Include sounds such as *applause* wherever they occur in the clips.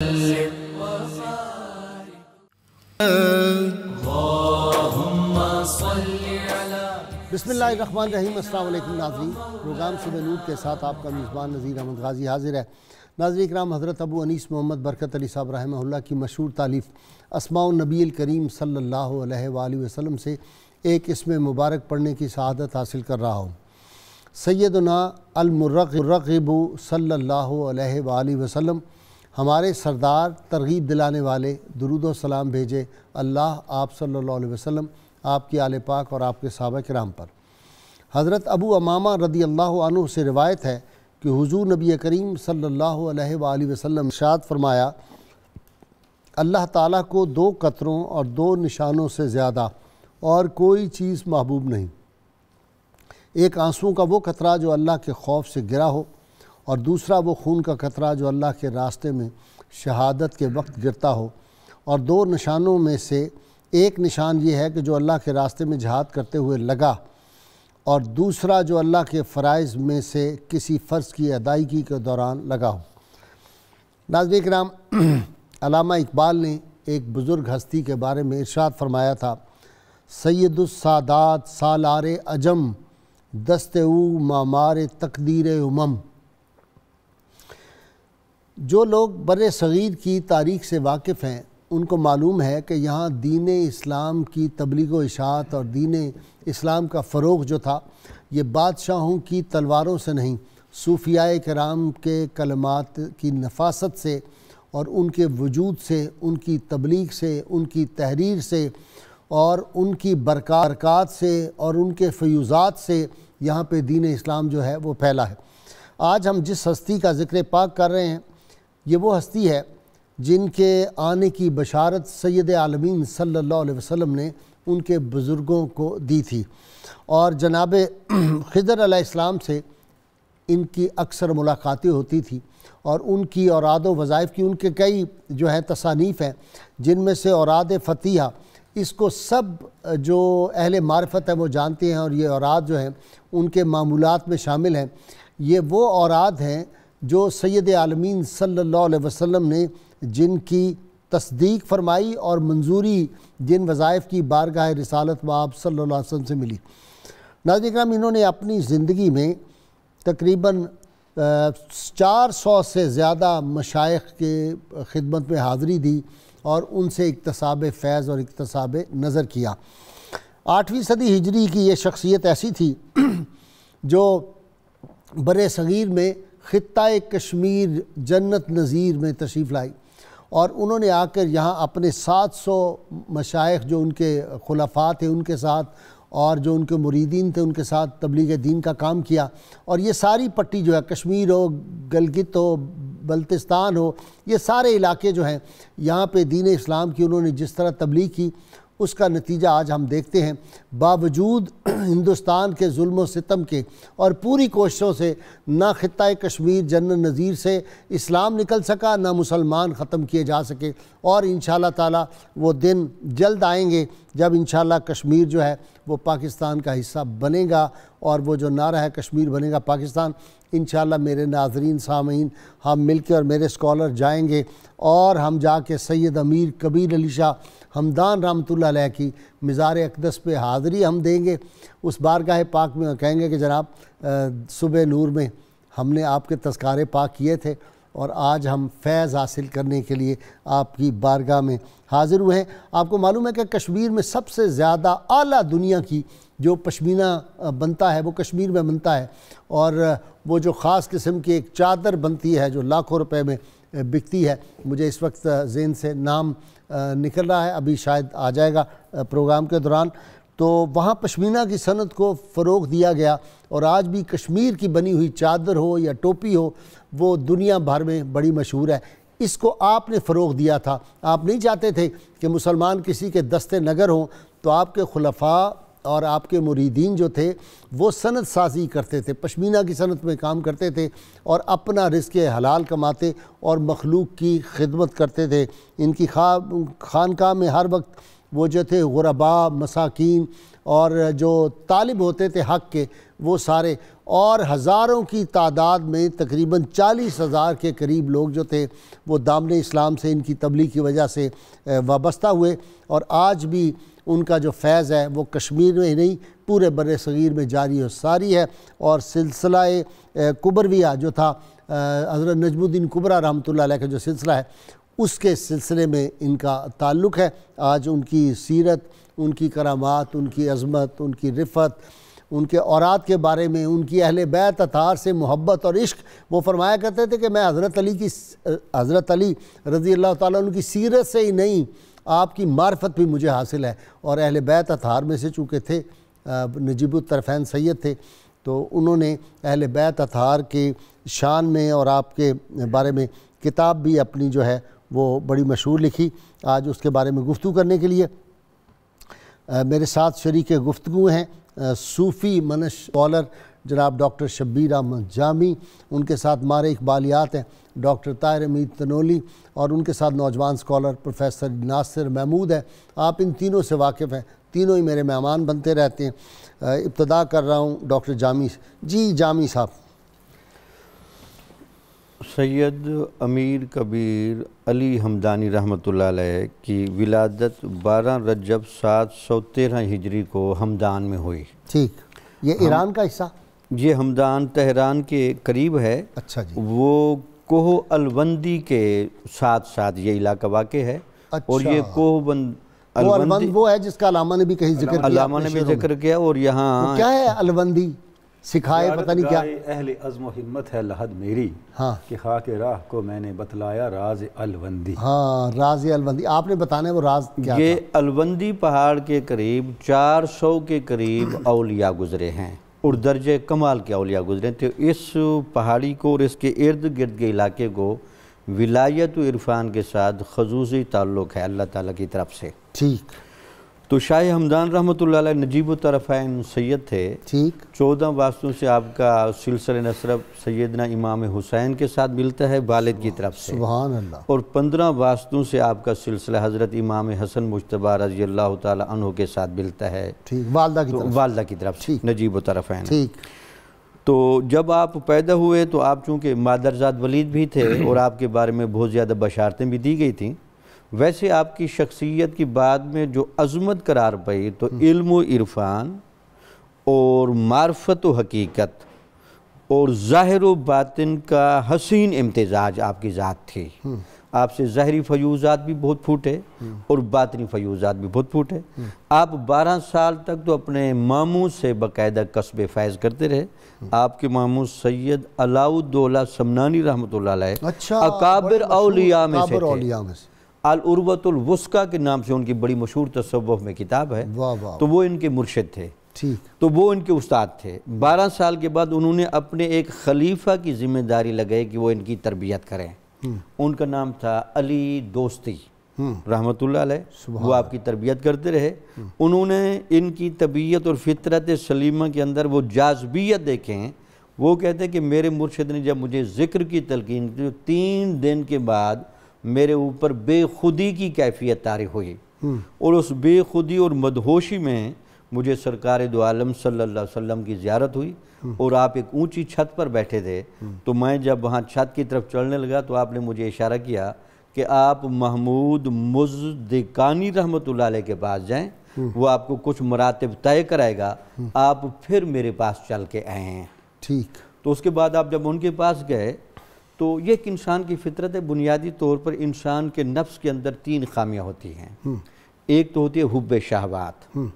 बसमान रहीम अल्लाम नाजरी प्रोग्राम सुबह नूर के साथ आपका मेज़बान नज़ीर अहमद गाजी हाजिर है नाजर इक्राम हज़रत अबू अनीस मोहम्मद बरकत अली साहब रहमल्ला की मशहूर तालीफ़ नबील करीम सल्ला वसम से एक इसम मुबारक पढ़ने की शहादत हासिल कर रहा हूँ सैदना अलमरक़ब सल्ला वसम हमारे सरदार तरगीब दिलाने वाले दरुद सलाम भेजे अल्लाह आप सल्लल्लाहु अलैहि वसल्लम आपके आल पाक और आपके सहाबा कराम पर हज़रत अबू अमामा रदी अल्लाह से रिवायत है कि हुजूर नबी करीम सल्लल्लाहु अलैहि वसल्लम शाद फरमाया अल्लाह ताला को दो कतरों और दो निशानों से ज़्यादा और कोई चीज़ महबूब नहीं एक आंसू का वो कतरा जो अल्लाह के खौफ से गिरा हो और दूसरा वो खून का खतरा जो अल्लाह के रास्ते में शहादत के वक्त गिरता हो और दो निशानों में से एक निशान ये है कि जो अल्लाह के रास्ते में जहाद करते हुए लगा और दूसरा जो अल्लाह के फ़रज़ में से किसी फ़र्ज़ की अदायगी के दौरान लगा हो नाजरी कराम *clears throat* अलामा इकबाल ने एक बुज़ुर्ग हस्ती के बारे में इर्शाद फरमाया था सैदुलसादात सालार अजम दस्ते मामार तकदीर उमम जो लोग बर सग़ीर की तारीख से वाकिफ़ हैं उनको मालूम है कि यहाँ दीन इस्लाम की तबलीग इशात और दीन इस्लाम का फ़रोग जो था ये बादशाहों की तलवारों से नहीं सूफिया कराम के कलमात की नफासत से और उनके वजूद से उनकी तबलीग से उनकी तहरीर से और उनकी बरक़ात से और उनके फ्यूज़ात से यहाँ पे दीन इस्लाम जो है वो फैला है आज हम जिस हस्ती का ज़िक्र पाक कर रहे हैं ये वो हस्ती है जिनके आने की बशारत सैद आलमीन सल्ला वसम ने उनके बुज़ुर्गों को दी थी और जनाब *clears throat* खजर इस्लाम से इनकी अक्सर मुलाकातें होती थी और उनकी औराद वज़ाइफ़ की उनके कई जो हैं तसानीफ़ हैं जिनमें से औराद फ़तीहा इसको सब जो अहल मार्फत है वो जानते हैं और ये औराद जो हैं उनके मामूलत में शामिल हैं ये वो औराद हैं जो सैद आलमीन सल्ला वसम ने जिनकी तस्दीक फरमाई और मंजूरी जिन वज़ाइफ की बारगाह रिसालत बाब सल्ला वसम से मिली नाजिक राम इन्होंने अपनी ज़िंदगी में तकरीबन चार सौ से ज़्यादा मशाइ के ख़िदमत में हाज़री दी और उनसे इकतसाब फैज़ और इकतसाब नज़र किया आठवीं सदी हिजरी की ये शख्सियत ऐसी थी *clears throat* जो बर सग़ीर में ख़त्े कश्मीर जन्नत नज़ीर में तशरीफ़ लाई और उन्होंने आकर यहाँ अपने 700 मशाइ जो उनके खुलफा थे उनके साथ और जो उनके मुरीदीन थे उनके साथ तबलीग दीन का काम किया और ये सारी पट्टी जो है कश्मीर हो गलगित हो बल्तिस्तान हो ये सारे इलाके जो हैं यहाँ पे दीन इस्लाम की उन्होंने जिस तरह तबलीग की उसका नतीजा आज हम देखते हैं बावजूद हिंदुस्तान के जुल्म सितम के और पूरी कोशिशों से ना ख़त कश्मीर जन्न नज़ीर से इस्लाम निकल सका ना मुसलमान ख़त्म किए जा सके और इन ताला वो दिन जल्द आएंगे जब इन कश्मीर जो है वो पाकिस्तान का हिस्सा बनेगा और वो जो नारा है कश्मीर बनेगा पाकिस्तान इन मेरे नाजरीन सामीन हम मिल के और मेरे स्कॉलर जाएंगे और हम जाके सैद अमीर कबीर अली शाह हमदान रहमत की मज़ार अकदस पे हाथ हाज़री हम देंगे उस बार का है पाक में कहेंगे कि जनाब सुबह नूर में हमने आपके तस्कारे पाक किए थे और आज हम फैज़ हासिल करने के लिए आपकी बारगाह में हाज़िर हुए हैं आपको मालूम है कि कश्मीर में सबसे ज़्यादा आला दुनिया की जो पश्मीना बनता है वो कश्मीर में बनता है और वो जो ख़ास किस्म की एक चादर बनती है जो लाखों रुपए में बिकती है मुझे इस वक्त जेन से नाम निकल रहा है अभी शायद आ जाएगा प्रोग्राम के दौरान तो वहाँ पश्मीना की सनत को फ़रोग दिया गया और आज भी कश्मीर की बनी हुई चादर हो या टोपी हो वो दुनिया भर में बड़ी मशहूर है इसको आपने फ़रोग दिया था आप नहीं चाहते थे कि मुसलमान किसी के दस्ते नगर हों तो आपके खलफा और आपके मुरीदीन जो थे वो सनत साजी करते थे पश्मीना की सनत में काम करते थे और अपना रिस्क हलाल कमाते और मखलूक की खिदमत करते थे इनकी खा खानका में हर वक्त वो जो थे गुरबा मसाकिन और जो तालिब होते थे हक़ के वो सारे और हज़ारों की तादाद में तकरीबन चालीस हज़ार के करीब लोग जो थे वो दामन इस्लाम से इनकी तबलीग की वजह से वाबस्ता हुए और आज भी उनका जो फैज़ है वो कश्मीर में ही नहीं पूरे बर सग़ीर में जारी और सारी है और सिलसिला कुबरविया जो था हज़रत नजमुद्दीन कुबरा रहमत ला का जो सिलसिला है उसके सिलसिले में इनका ताल्लुक़ है आज उनकी सीरत उनकी करामात उनकी अजमत उनकी रिफ़त उनके औरत के बारे में उनकी अहल बैत अतार से मोहब्बत और इश्क वो फरमाया करते थे कि मैं हज़रत अली की हज़रत अली रज़ी अल्लाह ताली की सीरत से ही नहीं आपकी मार्फत भी मुझे हासिल है और अहल बैत अतार में से चूँकि थे नजीबुलतरफ़ैन सैद थे तो उन्होंने अहल बैत अतार के शान में और आपके बारे में किताब भी अपनी जो है वो बड़ी मशहूर लिखी आज उसके बारे में गुफ्तु करने के लिए आ, मेरे साथ शरीक गुफ्तु हैं सूफ़ी मनश स्कॉलर जनाब डॉक्टर शब्बीर अहमद जामी उनके साथ मारे इकबालियात हैं डॉक्टर ताहिर अमीद तनोली और उनके साथ नौजवान स्कॉलर प्रोफेसर नासिर महमूद हैं आप इन तीनों से वाकिफ़ हैं तीनों ही मेरे मेहमान बनते रहते हैं इब्तदा कर रहा हूँ डॉक्टर जामी जी जामी साहब सैयद अमीर कबीर अली हमदानी रहमत की विलादत 12 रजब 713 हिजरी को हमदान में हुई ठीक ये ईरान हम, का हिस्सा ये हमदान तहरान के करीब है अच्छा जी वो कोह अलवंदी के साथ साथ ये इलाका वाक़ है अच्छा। और ये अच्छा। बंद अलवंद वो है जिसका अलामा ने भी कहीं जिक्र किया अलामा ने भी जिक्र किया और यहाँ क्या है अलवंदी सिखाए पता नहीं क्या अहल अज़म हिम्मत है लहद मेरी हाँ कि खाक राह को मैंने बतलाया राज अलवंदी हाँ राज अलवंदी आपने बताना वो राज क्या ये अलवंदी पहाड़ के करीब 400 के करीब अलिया *clears throat* गुजरे हैं और दर्जे कमाल के अलिया गुजरे थे तो इस पहाड़ी को और इसके इर्द गिर्द के इलाके को विलायत इरफान के साथ खजूसी ताल्लुक़ है अल्लाह ताला की तरफ से ठीक तो शाह हमदान रहमत नजीब तरफ़ैन सैद थे ठीक चौदह वास्तु से आपका सिलसिले नसरब सैदना इमाम हुसैन के साथ मिलता है वालद की तरफ से अल्लाह और पंद्रह वास्तु से आपका सिलसिला हज़रत इमाम हसन मुशतबा रजी अल्लाह तहों के साथ मिलता है ठीक वालदा की तो तरफ से नजीब तरफ़ैन ठीक तो जब आप पैदा हुए तो आप चूँकि मादरजात वलीद भी थे *clears throat* और आपके बारे में बहुत ज़्यादा बशारतें भी दी गई थी वैसे आपकी शख्सियत की बाद में जो अजमत करार पाई तो हम्म। इल्म इरफान और मार्फत व हकीकत और ज़ाहिर बातिन का हसीन इम्तजाज आपकी ज़ात थी हम्म। आपसे ज़ाहरी फयूज़ात भी बहुत फूटे हम्म। और बातनी फयूज़ात भी बहुत फूटे आप 12 साल तक तो अपने मामू से बाकायदा कस्बे फैज़ करते रहे आपके मामू सैयद अलाउद्दौला समनानी रहमत अच्छा, अकाबिर अलिया में से अलउरवतुलवस्का के नाम से उनकी बड़ी मशहूर तसव्वुफ़ में किताब है वाह वाह तो वो इनके मुर्शद थे ठीक तो वो इनके उस्ताद थे बारह साल के बाद उन्होंने अपने एक खलीफा की जिम्मेदारी लगाई कि वो इनकी तरबियत करें हम्म। उनका नाम था अली दोस्ती हम्म। रहमत वो आपकी तरबियत करते रहे हम्म। उन्होंने इनकी तबीयत और फितरत सलीमा के अंदर वो जाजबियत देखें वो कहते हैं कि मेरे मुर्शद ने जब मुझे ज़िक्र की तलकिन तो तीन दिन के बाद मेरे ऊपर बेखुदी की कैफियत तारी हुई और उस बेखुदी और मदहोशी में मुझे सरकार दो आलम सल्ला वसम की ज्यारत हुई और आप एक ऊंची छत पर बैठे थे तो मैं जब वहाँ छत की तरफ चढ़ने लगा तो आपने मुझे इशारा किया कि आप महमूद मुजदिकानी रहमत के पास जाएं वो आपको कुछ मरातब तय कराएगा आप फिर मेरे पास चल के आए हैं ठीक तो उसके बाद आप जब उनके पास गए तो ये एक इंसान की फितरत है बुनियादी तौर पर इंसान के नफ्स के अंदर तीन खामियाँ होती हैं हम्म। एक तो होती है हुब शहबात हम्म।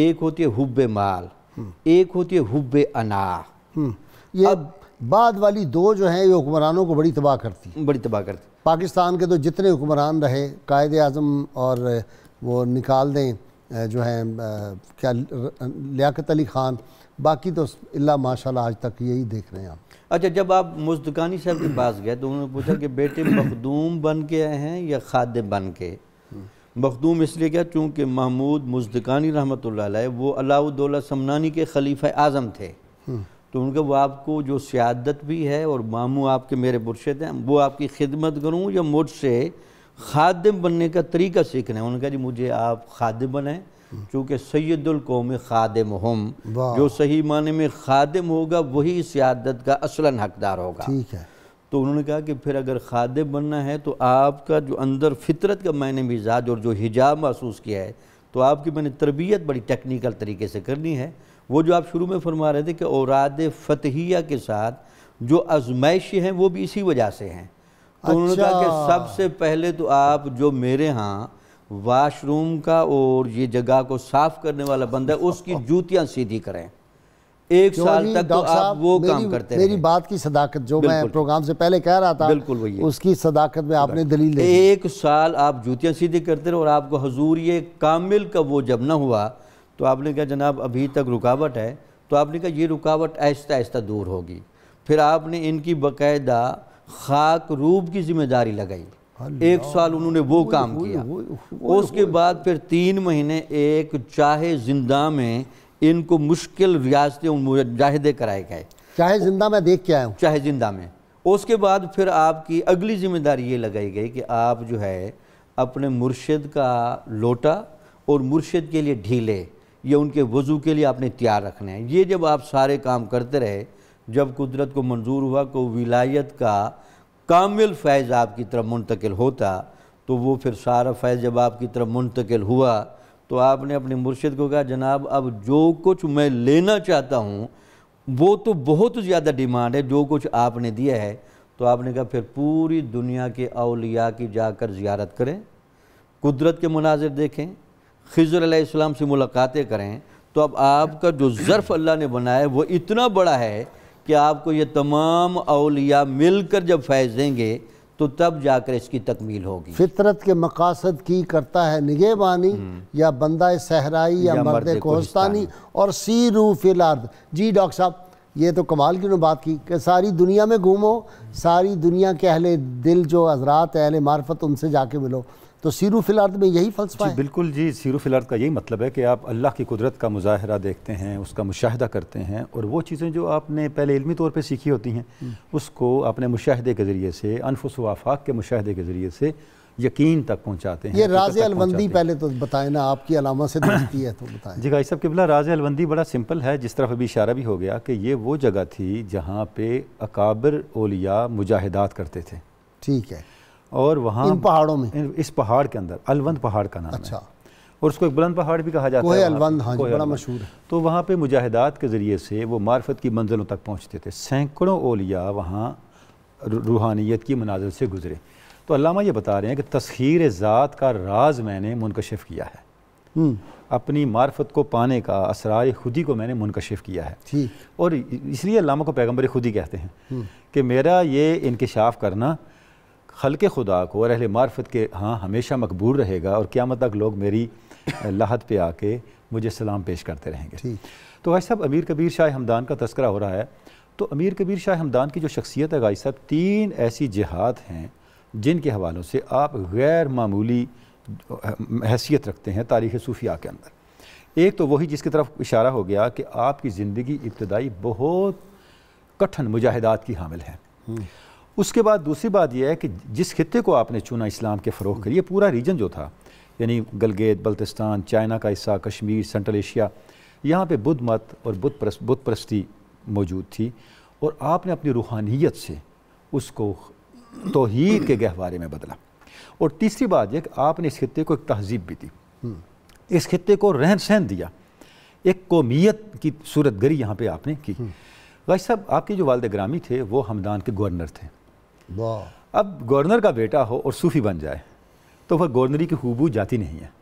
एक होती है हुब माल हम्म। एक होती है हुब अना ये अब बाद वाली दो जो हैं ये हुक्मरानों को बड़ी तबाह करती बड़ी तबाह करती पाकिस्तान के तो जितने हुक्मरान रहे कायद अजम और वो निकाल दें जो हैं क्या लियाकत अली ख़ान बाकी तो इला माशाल्लाह आज तक यही देख रहे हैं आप अच्छा जब आप मुस्तकानी साहब के पास गए तो उन्होंने पूछा कि बेटे मखदूम बन के आए हैं या खाद बन के मखदूम इसलिए क्या चूँकि महमूद मुस्तकानी रहमत वो अलाउद्दौला समनानी के खलीफ आज़म थे तो उनका वो आपको जो सियादत भी है और मामू आपके मेरे बुरशद हैं वो आपकी खिदमत करूँ या मुझसे खादिम बनने का तरीका सीखना है उन्होंने कहा जी मुझे आप खादिम बनाएं चूँकि सैदुल कौम खादम हम जो सही माने में खादम होगा वही सियादत का असला हकदार होगा ठीक है तो उन्होंने कहा कि फिर अगर खादम बनना है तो आपका जो अंदर फितरत का मैंने मिजाज और जो हिजाब महसूस किया है तो आपकी मैंने तरबियत बड़ी टेक्निकल तरीके से करनी है वो जो आप शुरू में फरमा रहे थे कि औरद फतहिया के साथ जो आजमाइश हैं वो भी इसी वजह से हैं तो अच्छा। उन्होंने कहा कि अच्छा। सबसे पहले तो आप जो मेरे यहाँ वाशरूम का और ये जगह को साफ करने वाला बंदा उसकी जूतियां सीधी करें एक साल तक तो आप वो मेरी, काम करते हैं मेरी बात की सदाकत जो मैं प्रोग्राम से पहले कह रहा था बिल्कुल वही उसकी सदाकत में आपने दलील एक साल आप जूतियां सीधी करते रहे और आपको हजूर ये कामिल का वो जब ना हुआ तो आपने कहा जनाब अभी तक रुकावट है तो आपने कहा ये रुकावट आहिस्ता आहिस्ता दूर होगी फिर आपने इनकी बाकायदा खाक रूब की जिम्मेदारी लगाई एक साल उन्होंने वो काम किया उसके बाद फिर तीन महीने एक चाहे जिंदा में इनको मुश्किल रियासतें मुजाहिदे कराए गए चाहे जिंदा में देख के आया हूँ चाहे जिंदा में उसके बाद फिर आपकी अगली जिम्मेदारी ये लगाई गई कि आप जो है अपने मुर्शिद का लोटा और मुर्शिद के लिए ढीले या उनके वज़ू के लिए आपने तैयार रखने हैं ये जब आप सारे काम करते रहे जब कुदरत को मंजूर हुआ को विलायत का कामिल फैज़ आपकी तरफ मुंतकिल होता तो वो फिर सारा फैज़ जब आपकी तरफ मुंतकिल हुआ तो आपने अपने मुर्शिद को कहा जनाब अब जो कुछ मैं लेना चाहता हूँ वो तो बहुत ज़्यादा डिमांड है जो कुछ आपने दिया है तो आपने कहा फिर पूरी दुनिया के अलिया की जाकर जियारत करें कुदरत के मुनाजिर देखें खिजर अल्लाम से मुलाकातें करें तो अब आपका जो ज़र्फ़ अल्लाह ने बनाया है वो इतना बड़ा है कि आपको ये तमाम अलिया मिलकर जब फैज़ देंगे तो तब जाकर इसकी तकमील होगी फितरत के मकासद की करता है निगेबानी हम्म। या बंदा सहराई या, या मर्द कोहस्तानी और रू फिलार्द जी डॉक्टर साहब ये तो कमाल की बात की कि सारी दुनिया में घूमो सारी दुनिया के अहले दिल जो हजरात अहल मार्फत उनसे जाके मिलो तो सीरू फिलार्द में यही फलसफा है बिल्कुल जी सीरू फिलार्द का यही मतलब है कि आप अल्लाह की कुदरत का मुजाहरा देखते हैं उसका मुशाहिदा करते हैं और वो चीज़ें जो आपने पहले इलमी तौर पर सीखी होती हैं हम्म। उसको अपने मुशाहे के ज़रिए से अनफुस वाफाक के मुशाहे के ज़रिए से यकीन तक पहुंचाते हैं ये राज अलवंदी पहले तो बताएं ना आपकी अलामा से दोस्ती है तो बताएं जी भाई साहब किबला राज अलवंदी बड़ा सिंपल है जिस तरफ अभी इशारा भी हो गया कि ये वो जगह थी जहाँ पे अकाबर ओलिया मुजाहिदात करते थे ठीक है और वहाँ इन पहाड़ों में इस पहाड़ के अंदर अलवंद पहाड़ का नाम अच्छा और उसको एक बुलंद पहाड़ भी कहा जाता है अलवंद हाँ बड़ा मशहूर है तो वहाँ पे मुजाहिदात के ज़रिए से वो मार्फत की मंजिलों तक पहुँचते थे सैकड़ों ओलिया वहाँ रूहानियत की मनाजिल से गुजरे तो अलामा ये बता रहे हैं कि तस्खीर ज़ात का राज मैंने मुनकशिफ किया है हम्म। अपनी मार्फत को पाने का असरार खुदी को मैंने मुनकशिफ किया है और इसलिए अलामा को पैगम्बर खुदी कहते हैं हम्म। कि मेरा ये इनकशाफ करना खल खुदा को और अहल मार्फत के हाँ हमेशा मकबूल रहेगा और क्यामत तक लोग मेरी लाहत पे आके मुझे सलाम पेश करते रहेंगे तो भाई साहब अमीर कबीर शाह हमदान का तस्करा हो रहा है तो अमीर कबीर शाह हमदान की जो शख्सियत है गाई साहब तीन ऐसी जहाद हैं जिनके हवालों से आप गैर मामूली हैसियत रखते हैं तारीख़ सूफिया के अंदर एक तो वही जिसकी तरफ इशारा हो गया कि आपकी ज़िंदगी इब्तदाई बहुत कठिन मुजाहिदात की हामिल है हम्म। उसके बाद दूसरी बात यह है कि जिस खत्े को आपने चुना इस्लाम के फ़रोह के लिए पूरा रीजन जो था यानी गलगेत बल्तिस्तान चाइना का हिस्सा कश्मीर सेंट्रल एशिया यहाँ पे बुद्ध मत और बुद्ध प्रस, बुद्ध परस्ती मौजूद थी और आपने अपनी रूहानियत से उसको तोहद के गहवारे में बदला और तीसरी बात यह कि आपने इस खत्े को एक तहजीब भी दी इस खत्े को रहन सहन दिया एक कौमीत की सूरत गरी यहाँ पर आपने की गाई हम्म। साहब आपके जो वालद ग्रामी थे वो हमदान के गवर्नर थे अब गवर्नर का बेटा हो और सूफ़ी बन जाए तो वह गवर्नरी की हुबू जाती नहीं है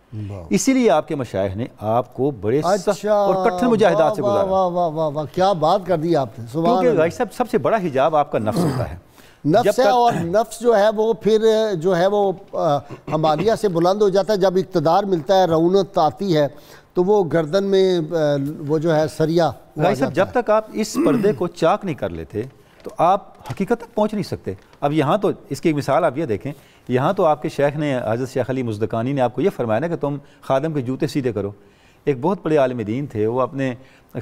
इसीलिए आपके मशाह ने आपको बड़े अच्छा, और कठिन मुजाहिदात से गुजारा वाह वाह वाह वाह क्या बात कर दी आपने क्योंकि भाई साहब सबसे बड़ा हिजाब आपका नफ्स होता है *clears throat* नफ्स है और नफ्स जो है वो फिर जो है वो हमालिया से बुलंद हो जाता है जब इकतदार मिलता है रौनत आती है तो वो गर्दन में वो जो है सरिया भाई साहब जब तक आप इस पर्दे को चाक नहीं कर लेते तो आप हकीकत तक पहुँच नहीं सकते अब यहाँ तो इसकी एक मिसाल आप ये देखें यहाँ तो आपके शेख ने हजरत शेख अली मुस्तकानी ने आपको ये फरमाया ना कि तुम खादम के जूते सीधे करो एक बहुत बड़े आलम दीन थे वो अपने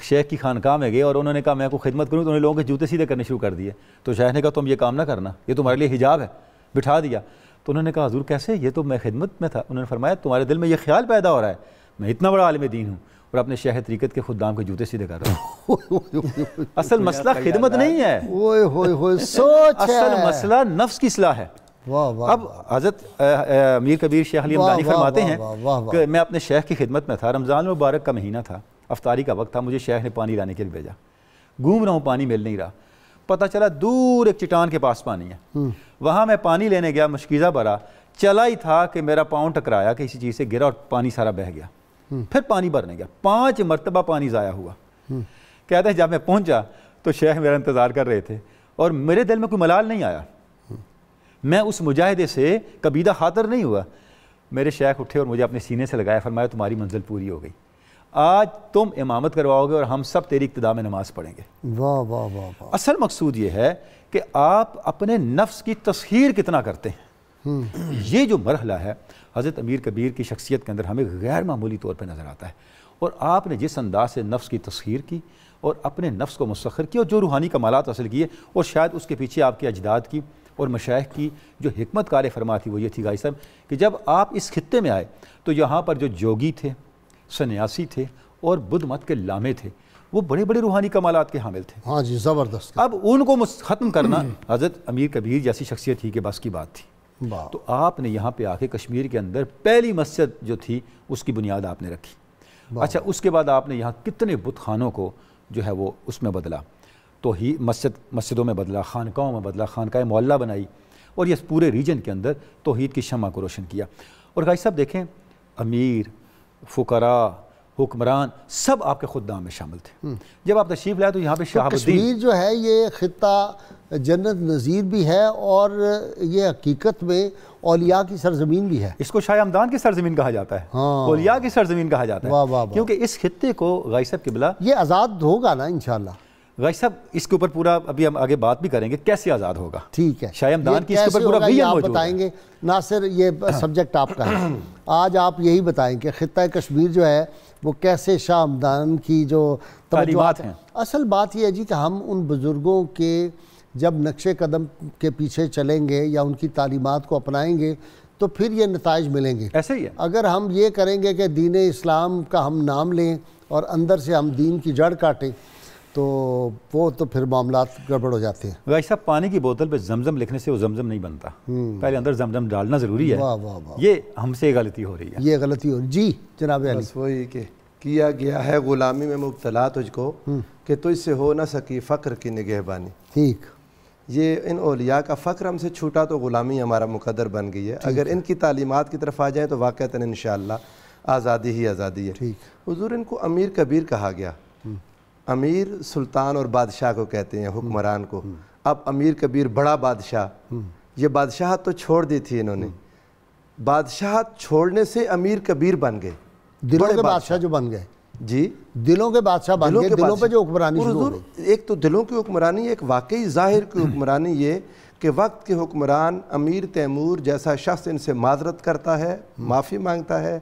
शेख की खानकाह में गए और उन्होंने कहा मैं को खिदमत करूँ तो उन्होंने लोगों के जूते सीधे करने शुरू कर दिए तो शेख ने कहा तुम ये काम ना करना ये तुम्हारे लिए हिजाब है बिठा दिया तो उन्होंने कहा हजूर कैसे ये तो मैं खिदमत में था उन्होंने फरमाया तुम्हारे दिल में ये ख्याल पैदा हो रहा है मैं इतना बड़ा आलम दीन हूँ और अपने शाह तरीकत के खुदाम के जूते सीधे कर रहा *laughs* असल तो मसला खिदमत नहीं है असल मसला नफ्स की सलाह है वाह वाह अब हजरत अमीर कबीर शेख अली फरमाते हैं कि मैं अपने शेख की खिदमत में था रमज़ान मुबारक का महीना था अफ्तारी का वक्त था मुझे शेख ने पानी लाने के लिए भेजा घूम रहा हूँ पानी मिल नहीं रहा पता चला दूर एक चिटान के पास पानी है हम्म। वहाँ मैं पानी लेने गया मुश्किज़ा भरा चला ही था कि मेरा पाँव टकराया किसी चीज़ से गिरा और पानी सारा बह गया फिर पानी भरने गया पांच मरतबा पानी ज़ाया हुआ कहते हैं जब मैं पहुंचा तो शेख मेरा इंतज़ार कर रहे थे और मेरे दिल में कोई मलाल नहीं आया मैं उस मुजाहिदे से कबीदा खातर नहीं हुआ मेरे शेख उठे और मुझे अपने सीने से लगाया फरमाया तुम्हारी मंजिल पूरी हो गई आज तुम इमामत करवाओगे और हम सब तेरी इब्तदा में नमाज़ पढ़ेंगे वाह वाह वाह असल मकसूद ये है कि आप अपने नफ्स की तस्खीर कितना करते हैं ये जो मरहला है हज़रत अमीर कबीर की शख्सियत के अंदर हमें गैर मामूली तौर पर नज़र आता है और आपने जिस अंदाज से नफ्स की तस्खीर की और अपने नफ्स को मुस्खर किया और जो रूहानी कमालत हासिल किए और शायद उसके पीछे आपके अजदाद की और मशाइ की जो हमत कार फरमा थी वो ये थी गाय साहब कि जब आप इस खत्े में आए तो यहाँ पर जो जोगी थे सन्यासी थे और बुद्ध मत के लामे थे वो बड़े बड़े रूहानी कमालत के हामिल थे हाँ जी ज़बरदस्त अब उनको ख़त्म करना हज़रत अमीर कबीर जैसी शख्सियत ही के बस की बात थी तो आपने यहाँ पे आके कश्मीर के अंदर पहली मस्जिद जो थी उसकी बुनियाद आपने रखी अच्छा उसके बाद आपने यहाँ कितने बुत खानों को जो है वो उसमें बदला तो ही मस्जिद मस्जिदों में बदला खानकाओं में बदला खानका मोहल्ला बनाई और ये पूरे रीजन के अंदर तोहद की शमा को रोशन किया और गाई साहब देखें अमीर फुकरा हुक्मरान सब आपके खुददाम में शामिल थे हम्म। जब आप तशरीफ लाए तो यहाँ पे तो जो है ये खिता जन्नत नज़ीर भी है और ये हकीकत में ओलिया की सरजमीन भी है इसको शाह आमदान की सरजमीन कहा जाता है हाँ। की सरजमीन कहा जाता है क्योंकि इस खत्े को गाइसब किबला ये आज़ाद होगा ना इनशाला वैसे साहब इसके ऊपर पूरा अभी हम आगे बात भी करेंगे कैसे आज़ाद होगा ठीक है शायमदान की इसके ऊपर पूरा भी आप बताएंगे नासिर ये सब्जेक्ट *clears throat* आपका है आज आप यही बताएं कि ख़त्ता कश्मीर जो है वो कैसे शामदान की जो बात है असल बात यह है जी कि हम उन बुज़ुर्गों के जब नक्श कदम के पीछे चलेंगे या उनकी तालीमत को अपनाएंगे तो फिर ये नतज मिलेंगे ऐसे ही है अगर हम ये करेंगे कि दीन इस्लाम का हम नाम लें और अंदर से हम दीन की जड़ काटें तो वो तो फिर मामला गड़बड़ हो जाते हैं भाई साहब पानी की बोतल पे जमजम लिखने से वो जमजम नहीं बनता हम्म। पहले अंदर जमजम डालना ज़रूरी है वाह वाह वाह ये हमसे गलती हो रही है ये गलती हो रही जी जनाब बस वही कि किया गया है ग़ुलामी में मुबतला तुझको हम्म। कि तुझसे हो ना सकी फ़क्र की निगहबानी ठीक ये इन ओलिया का फ़क्र हमसे छूटा तो ग़ुलामी हमारा मुकदर बन गई है अगर इनकी तालीमत की तरफ आ जाए तो वाक़ता इन आज़ादी ही आज़ादी है ठीक हजूर इनको अमीर कबीर कहा गया अमीर सुल्तान और बादशाह को कहते हैं हुक्मरान को हम्म। अब अमीर कबीर बड़ा बादशाह हम्म। ये बादशाह तो छोड़ दी थी इन्होंने हम्म। बादशाह छोड़ने से अमीर कबीर बन गए दिलों के बादशाह जो बन गए जी दिलों के बादशाह बन गए दिलों पे जो हुक्मरानी एक तो दिलों की हुक्मरानी एक वाकई जाहिर की हुक्मरानी ये कि वक्त के हुक्मरान अमीर तैमूर जैसा शख्स इनसे माजरत करता है माफ़ी मांगता है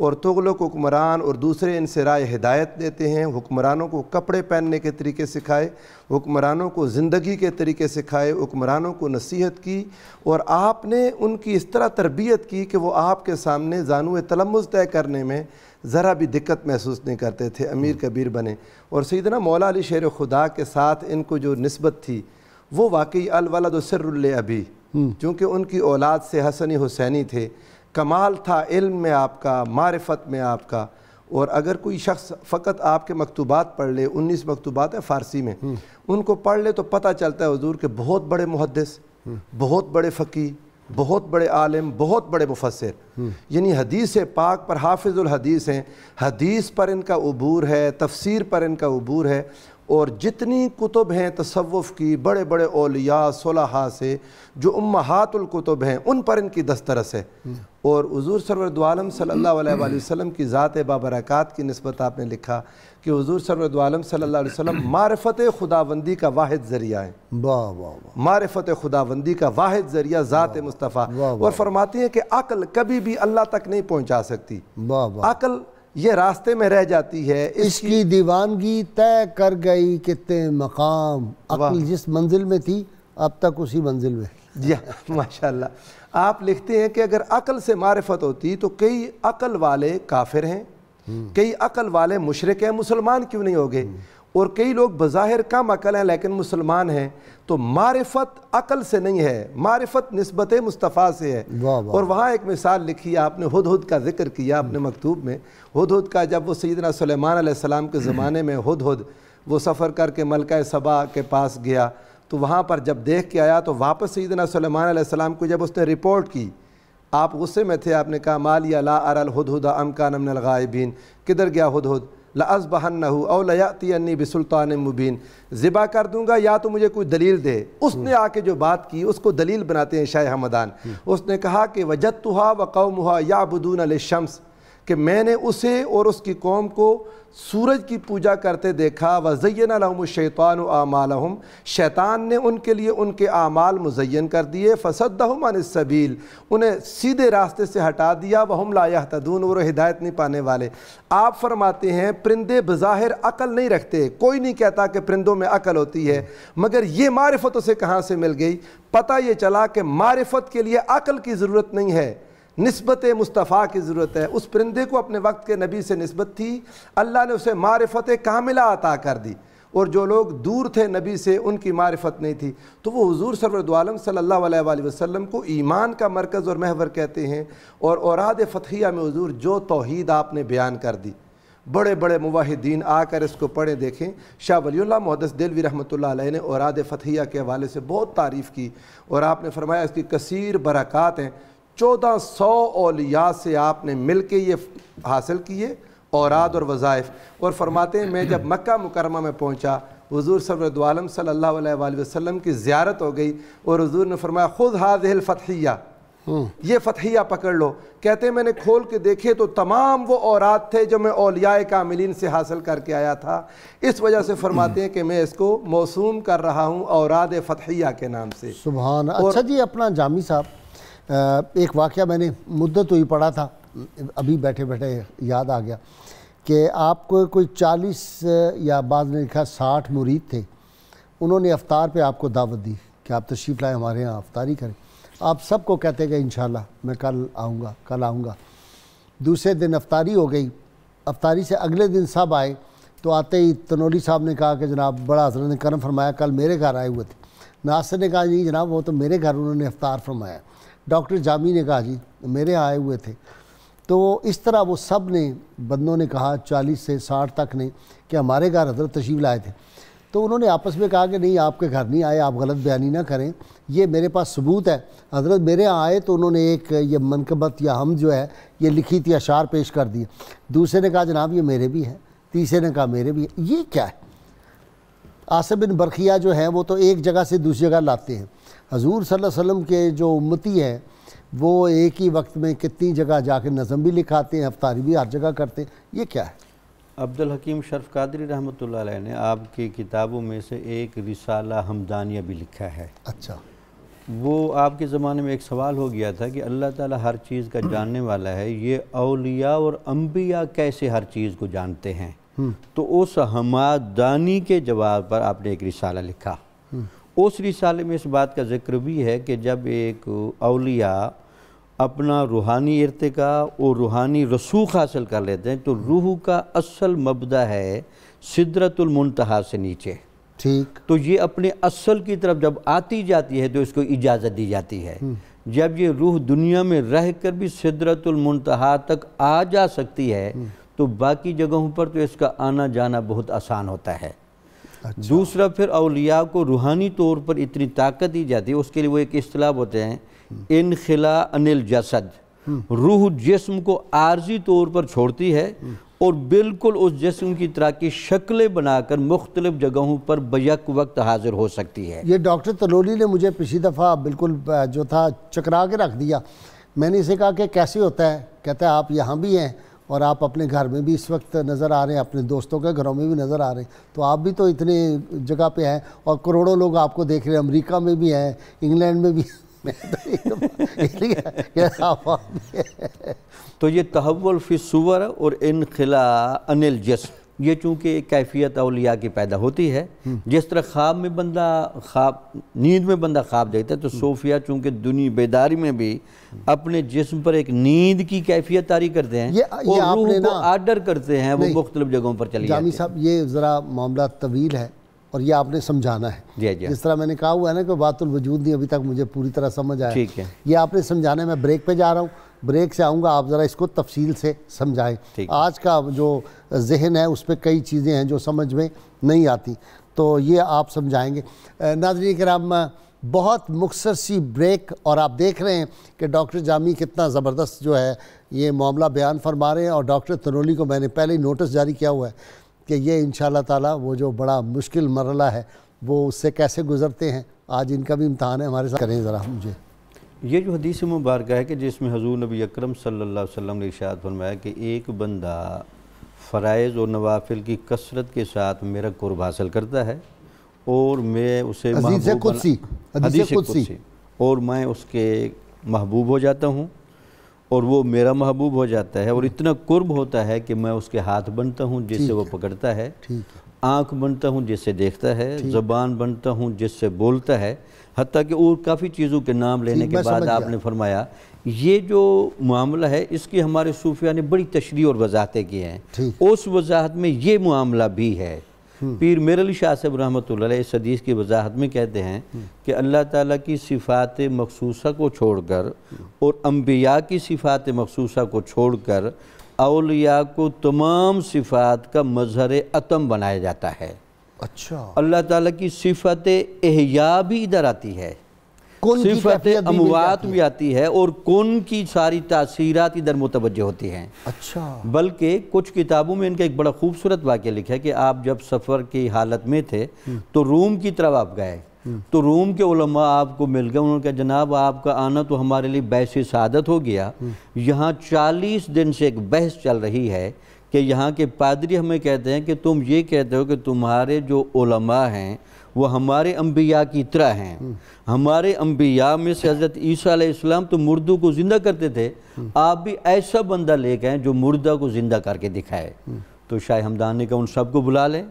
और को हुक्मरान और दूसरे इनसे राय हिदायत देते हैं हुक्मरानों को कपड़े पहनने के तरीके सिखाए हुक्मरानों को ज़िंदगी के तरीके सिखाए हुक्मरानों को नसीहत की और आपने उनकी इस तरह तरबियत की कि वो आपके सामने जानू तलमज़ तय करने में ज़रा भी दिक्कत महसूस नहीं करते थे अमीर हम्म। कबीर बने और दिन मौला अली शेर खुदा के साथ इनको जो नस्बत थी वो वाकई अलवलद सर अभी चूँकि उनकी औलाद से हसन हुसैनी थे कमाल था इल्म में आपका मारफत में आपका और अगर कोई शख्स फ़कत आपके मकतूबात पढ़ ले उन्नीस मकतूबात है फ़ारसी में हम्म। उनको पढ़ ले तो पता चलता है हजूर के बहुत बड़े मुहदस हम्म। बहुत बड़े फ़कीर बहुत बड़े आलम बहुत बड़े मुफसर हम्म। यानी हदीस पाक पर हाफिजुल हदीस हैं हदीस पर इनका अबूर है तफसीर पर इनका अबूर है और जितनी कुतुब हैं तसवुफ़ की बड़े बड़े ओलिया सलाहा से जो उम्मातुलकुतुब हैं उन पर इनकी दस्तरस है और हजूर सरवरदम सल्ला वसम की ज़ात बाबरक़ात की नस्बत आपने लिखा कि हजूर सरवरदम सल्ला मारफत खुदाबंदी का वाद ज़रिया है मारफत खुदाबंदी का वाद ज़रिया ज़ात मुस्तफ़ा और फरमाती हैं कि अकल कभी भी अल्लाह तक नहीं पहुँचा सकती अकल ये रास्ते में रह जाती है इसकी, दीवानगी तय कर गई कितने मकाम अपनी जिस मंजिल में थी अब तक उसी मंजिल में जी माशाल्लाह आप लिखते हैं कि अगर अकल से मारफत होती तो कई अकल वाले काफिर हैं हम्म। कई अकल वाले मुशरक हैं मुसलमान क्यों नहीं हो गए और कई लोग बज़ाहिर कम अकल हैं लेकिन मुसलमान हैं तो मारफत अकल से नहीं है मारफत नस्बत मुस्तफ़ा से है वाँ वाँ। और वहाँ एक मिसाल लिखी आपने हद हद का जिक्र किया अपने मकतूब में हद हद का जब वो सैदना सलेमान सलाम के ज़माने में हद हद वो सफ़र करके मलका सबा के पास गया तो वहाँ पर जब देख के आया तो वापस सैदना सलेमान सलाम को जब उसने रिपोर्ट की आप गुस्से में थे आपने कहा मालिया ला अरल हद हद अमकान अमन गायबीन किधर गया हद हद लज़ बहन औ लयाती बसुल्तान मुबीन ज़िबा कर दूँगा या तो मुझे कोई दलील दे उसने हम्म। आके जो बात की उसको दलील बनाते हैं शाह हमदान हम्म। उसने कहा कि वजत तुहा व हुआ या बदून शम्स कि मैंने उसे और उसकी कौम को सूरज की पूजा करते देखा वज़ैन शैतान आमालहम शैतान ने उनके लिए उनके आमाल मुजैन कर दिए फ़सदहमान सबील उन्हें सीधे रास्ते से हटा दिया वहम लातदून और हिदायत नहीं पाने वाले आप फरमाते हैं परिंदे बज़ाहिर अकल नहीं रखते कोई नहीं कहता कि परिंदों में अकल होती है मगर ये मारफत उसे कहाँ से मिल गई पता ये चला कि मारफत के लिए अकल की ज़रूरत नहीं है नस्बत मुस्तफ़ा की ज़रूरत है उस परिंदे को अपने वक्त के नबी से नस्बत थी अल्लाह ने उसे मारफत कामिला अता कर दी और जो लोग दूर थे नबी से उनकी मारफत नहीं थी तो वो हजूर सरवरदम सल्ला वसम को ईमान का मरकज़ और महवर कहते हैं और औरद फ़तिया में हजूर जो तोहद आपने बयान कर दी बड़े बड़े मुवाहिदीन आकर इसको पढ़ें देखें शाह वलील्ला महदस दिलवी रहमत ने औरद फ़तिया के हवाले से बहुत तारीफ़ की और आपने फरमाया इसकी कसर बरक़ात हैं चौदह सौ ओलिया से आपने मिल के ये हासिल किए औरद और वज़ाइफ और फरमाते हैं मैं जब मक्का मुकरमा में पहुँचा हजूर सरदालम सल्ला वसम की ज्यारत हो गई और हजूर ने फरमाया ख़ुद हाजिल फ़तहिया हम्म। ये फ़तहिया पकड़ लो कहते मैंने खोल के देखे तो तमाम वो औरत थे जो मैं ओलिया कामिलीन से हासिल करके आया था इस वजह से फरमाते हैं कि मैं इसको मौसूम कर रहा हूँ औराद फ़तहिया के नाम से सुबह अच्छा जी अपना जामी साहब एक वाक़ मैंने मुद्दत हुई पढ़ा था अभी बैठे बैठे याद आ गया कि आपको कोई चालीस या बाद ने लिखा साठ मुरीद थे उन्होंने अवतार पे आपको दावत दी कि आप तशरीफ़ लाएँ हमारे यहाँ अवतारी करें आप सबको कहते गए इन मैं कल आऊँगा कल आऊँगा दूसरे दिन अफतारी हो गई अफ्तारी से अगले दिन सब आए तो आते ही तनोली साहब ने कहा कि जनाब बड़ा हजरत ने करम फरमाया कल मेरे घर आए हुए थे नासिर ने कहा जी जनाब वो तो मेरे घर उन्होंने अवतार फरमाया डॉक्टर जामी ने कहा जी मेरे आए हुए थे तो इस तरह वो सब ने बंदों ने कहा चालीस से साठ तक ने कि हमारे घर हजरत तशीव लाए थे तो उन्होंने आपस में कहा कि नहीं आपके घर नहीं आए आप गलत बयानी ना करें ये मेरे पास सबूत है हजरत मेरे आए तो उन्होंने एक ये मनकबत या हम जो है ये लिखी थी अशार पेश कर दिए दूसरे ने कहा जनाब ये मेरे भी हैं तीसरे ने कहा मेरे भी है ये क्या है आसिफ बिन बरखिया जो हैं वो तो एक जगह से दूसरी जगह लाते हैं हजूर सल अलैहि के जो उम्मती है वो एक ही वक्त में कितनी जगह जाके नज़म भी लिखाते हैं अफ्तारी भी हर जगह करते हैं ये क्या है अब्दुल हकीम शरफ कादरी रहमत ने आपकी किताबों में से एक रिसाला हमदानिया भी लिखा है अच्छा वो आपके ज़माने में एक सवाल हो गया था कि अल्लाह ताला हर चीज़ का जानने वाला है ये अलिया और अम्बिया कैसे हर चीज़ को जानते हैं हम्म। तो उस हमदानी के जवाब पर आपने एक रिसाला लिखा उस रिसाले में इस बात का जिक्र भी है कि जब एक अलिया अपना रूहानी इरतका और रूहानी रसूख हासिल कर लेते हैं तो रूह का असल मबदा है सिदरतुलमतहा से नीचे ठीक तो ये अपने असल की तरफ जब आती जाती है तो इसको इजाज़त दी जाती है हम्म। जब ये रूह दुनिया में रह कर भी सिदरतुलमतहा तक आ जा सकती है हम्म। तो बाकी जगहों पर तो इसका आना जाना बहुत आसान होता है अच्छा। दूसरा फिर अलिया को रूहानी तौर पर इतनी ताकत दी जाती है उसके लिए वो एक अश्लाब होते हैं हम्म। इन खिला अनिल जसद हम्म। रूह जिस्म को आर्जी तौर पर छोड़ती है हम्म। और बिल्कुल उस जिसम की तरह की शक्लें बनाकर मुख्तलिफ जगहों पर बजक वक्त हाजिर हो सकती है ये डॉक्टर तलोली ने मुझे पिछली दफ़ा बिल्कुल जो था चकरा के रख दिया मैंने इसे कहा कि कैसे होता है कहता है आप यहाँ भी हैं और आप अपने घर में भी इस वक्त नज़र आ रहे हैं अपने दोस्तों के घरों में भी नज़र आ रहे हैं तो आप भी तो इतने जगह पे हैं और करोड़ों लोग आपको देख रहे हैं अमेरिका में भी हैं इंग्लैंड में भी *laughs* तो ये तो तो तहवल फिर सुवर और इनखिला अनिल जस्म ये चूँकि एक कैफियत अलिया की पैदा होती है हम्म। जिस तरह ख्वाब में बंदा ख्वाब नींद में बंदा ख्वाब देखता है तो हम्म। सोफिया चूँकि दुनिया बेदारी में भी हम्म। अपने जिस्म पर एक नींद की कैफियत तारी करते हैं ये, आर्डर करते हैं वो मुख्तल जगहों पर चले जामी साहब ये ज़रा मामला तवील है और ये आपने समझाना है जी जी जिस तरह मैंने कहा हुआ है ना कि बातुल वजूद नहीं अभी तक मुझे पूरी तरह समझ आया ठीक है ये आपने समझाना है मैं ब्रेक पे जा रहा हूँ ब्रेक से आऊँगा आप ज़रा इसको तफसील से समझाएँ आज का जो जहन है उस पर कई चीज़ें हैं जो समझ में नहीं आती तो ये आप समझाएँगे नाजरी कराम बहुत मुखसर सी ब्रेक और आप देख रहे हैं कि डॉक्टर जामी कितना ज़बरदस्त जो है ये मामला बयान फरमा रहे हैं और डॉक्टर तनोली को मैंने पहले ही नोटिस जारी किया हुआ है कि ये इन ताला वो जो बड़ा मुश्किल मरला है वो उससे कैसे गुजरते हैं आज इनका भी इम्तहान है हमारे साथ करें ज़रा मुझे ये जो हदीस मुबारक है कि जिसमें हजूर नबी अक्रम सल्लाम ने इशाद फरमाया कि एक बंदा फ़रज़ और नवाफिल की कसरत के साथ मेरा कुर्ब हासिल करता है और मैं उसे हदीस और मैं उसके महबूब हो जाता हूँ और वो मेरा महबूब हो जाता है और इतना कुर्ब होता है कि मैं उसके हाथ बनता हूँ जिससे वो पकड़ता है आँख बनता हूँ जिससे देखता है ज़बान बनता हूँ जिससे बोलता है हती कि और काफ़ी चीज़ों के नाम लेने के बाद आपने फरमाया ये जो मामला है इसकी हमारे सूफिया ने बड़ी तशरी और वजाहतें की हैं उस वजाहत में ये मामला भी है हम्म। पीर मेर अली शाह साहब रहमत इस हदीस की वजाहत में कहते हैं हम्म। कि अल्लाह ताला की सिफात मखसूसा को छोड़कर और अम्बिया की सिफात मखसूसा को छोड़कर अलिया को तमाम सिफात का मजहर अतम बनाया जाता है अच्छा अल्लाह ताला की सिफत एहया भी इधर आती है सिफत अमवात भी आती है और कौन की सारी तासीरात इधर मुतवजह होती हैं अच्छा बल्कि कुछ किताबों में इनका एक बड़ा खूबसूरत वाक्य लिखा है कि आप जब सफ़र की हालत में थे हम्म। तो रूम की तरफ आप गए हम्म। तो रूम के उलमा आपको मिल गए उन्होंने कहा जनाब आपका आना तो हमारे लिए बहस सादत हो गया हम्म। यहाँ चालीस दिन से एक बहस चल रही है कि यहाँ के पादरी हमें कहते हैं कि तुम ये कहते हो कि तुम्हारे जो उलमा हैं वो हमारे अम्बिया की तरह हैं हम्म। हमारे अम्बिया में से हज़रत ईसा इस्लाम तो मुर्दों को ज़िंदा करते थे हम्म। आप भी ऐसा बंदा ले गए जो मुर्दा को ज़िंदा करके दिखाए हम्म। तो शाह हमदान ने कहा उन सबको बुला लें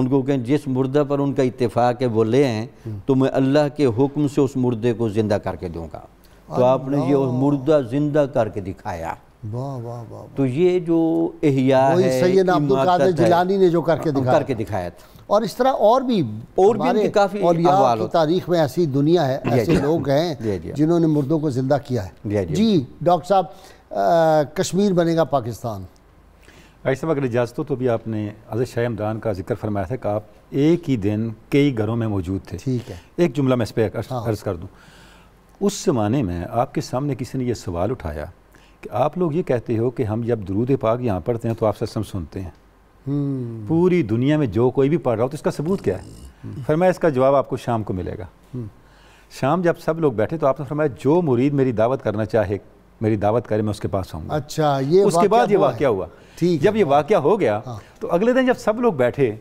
उनको कहें जिस मुर्दा पर उनका इतफ़ाक़ है वो ले आएँ तो मैं अल्लाह के हुक्म से उस मुर्दे को ज़िंदा करके दूँगा तो आपने ये मुर्दा ज़िंदा करके दिखाया तो ये जो एहिया जिलानी ने जो करके हाँ, दिखाया करके दिखाया था और इस तरह और भी और भी काफी और की तारीख में ऐसी दुनिया है ऐसे लोग हैं *laughs* जिन्होंने मुर्दों को जिंदा किया है जी डॉक्टर साहब कश्मीर बनेगा पाकिस्तान ऐसे अगर इजाज़त हो तो भी आपने अजय शाह इमरान का जिक्र फरमाया था कि आप एक ही दिन कई घरों में मौजूद थे ठीक है एक जुमला मैं इस पर हाँ। अर्ज कर दूँ उस ज़माने में आपके सामने किसी ने यह सवाल उठाया आप लोग ये कहते हो कि हम जब दरूद पाक यहाँ पढ़ते हैं तो आप सत्संग सुनते हैं हम्म। पूरी दुनिया में जो कोई भी पढ़ रहा हो तो इसका सबूत क्या है हम्म। फरमाया इसका जवाब आपको शाम को मिलेगा हम्म। शाम जब सब लोग बैठे तो आपने फरमाया जो मुरीद मेरी दावत करना चाहे मेरी दावत करे मैं उसके पास आऊँगा अच्छा ये उसके बाद ये वाक़ हुआ ठीक जब ये वाक़ हो गया हाँ। तो अगले दिन जब सब लोग बैठे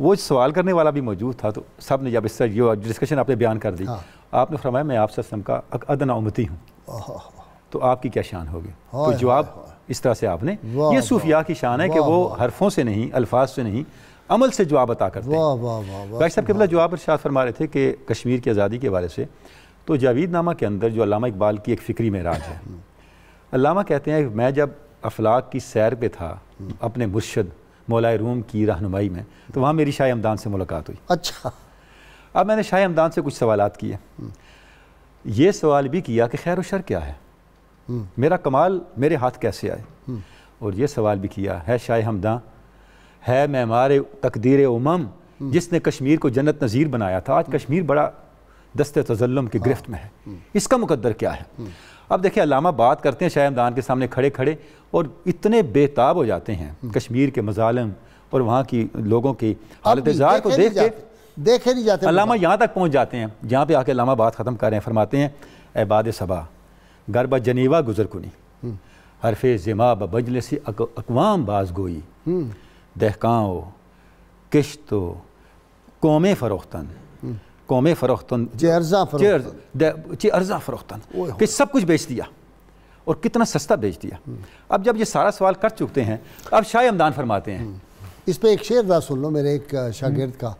वो सवाल करने वाला भी मौजूद था तो सब ने जब इस डिस्कशन आपने बयान कर दी हाँ। आपने फरमाया मैं आप का अदना उमती हूँ तो आपकी क्या शान होगी तो जवाब इस तरह से आपने ये सूफिया की शान है कि वो हरफों से नहीं अल्फाज से नहीं अमल से जवाब अता करते वाह साहब के जवाब इर्शाद फरमा रहे थे कि कश्मीर की आज़ादी के हवाले से तो जावीद नामा के अंदर जो अलामा इकबाल की एक फ़िक्री महराज है अलामा कहते हैं मैं जब अफलाक की सैर पे था अपने मुर्शद मौलाए रूम की रहनुमाई में तो वहाँ मेरी शाह हमदान से मुलाकात हुई अच्छा अब मैंने शाह हमदान से कुछ सवाल किए ये सवाल भी किया कि खैर शर क्या है मेरा कमाल मेरे हाथ कैसे आए और ये सवाल भी किया है शाह हमदा है मैमार तकदीर उमम जिसने कश्मीर को जन्नत नज़ीर बनाया था आज कश्मीर बड़ा दस्त तजल्लम की गिरफ्त में है इसका मुकद्दर क्या है अब देखिए अलामा बात करते हैं शाह हमदान के सामने खड़े खड़े और इतने बेताब हो जाते हैं कश्मीर के मजालम और वहाँ की लोगों की हालत को देख के देखे नहीं जाते अलामा यहाँ तक पहुँच जाते हैं यहाँ पे आके अलामा बात ख़त्म कर रहे हैं फरमाते हैं एबाद सबा गरब जनीवा गुजर कुनी जिमा ज़मा बजलसी अकवाम गोई दहकाओ किश्त कौमे फ़रोख्तन कौमे फ़रोख्तन अर्जा फ़रोख्तन कि सब कुछ बेच दिया और कितना सस्ता बेच दिया अब जब ये सारा सवाल कर चुकते हैं अब शाह अमदान फरमाते हैं इस पर एक शेर दा सुन लो मेरे एक शागिर्द का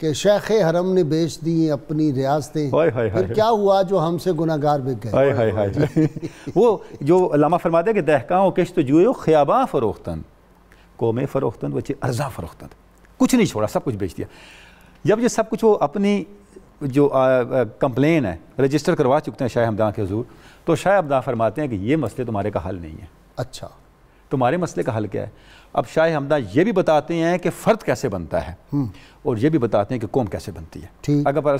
कि शेख हरम ने बेच दी अपनी रियासतें फिर क्या हुआ जो हमसे गुनागार बिक गए *laughs* वो जो लामा फरमा दे कि दहकाओं किश्त जुए ख्याबा फ़रोख्तन कौमे फ़रोख्तन बच्चे अर्जा फ़रोख्तन कुछ नहीं छोड़ा सब कुछ बेच दिया जब ये सब कुछ वो अपनी जो कंप्लेन है रजिस्टर करवा चुके हैं शाह हमदा के हजूर तो शाह हमदा फरमाते हैं कि ये मसले तुम्हारे का हल नहीं है अच्छा तुम्हारे मसले का हल क्या है अब शाह हमदा ये भी बताते हैं कि फ़र्द कैसे बनता है हम्म। और ये भी बताते हैं कि कौम कैसे बनती है ठीक अगर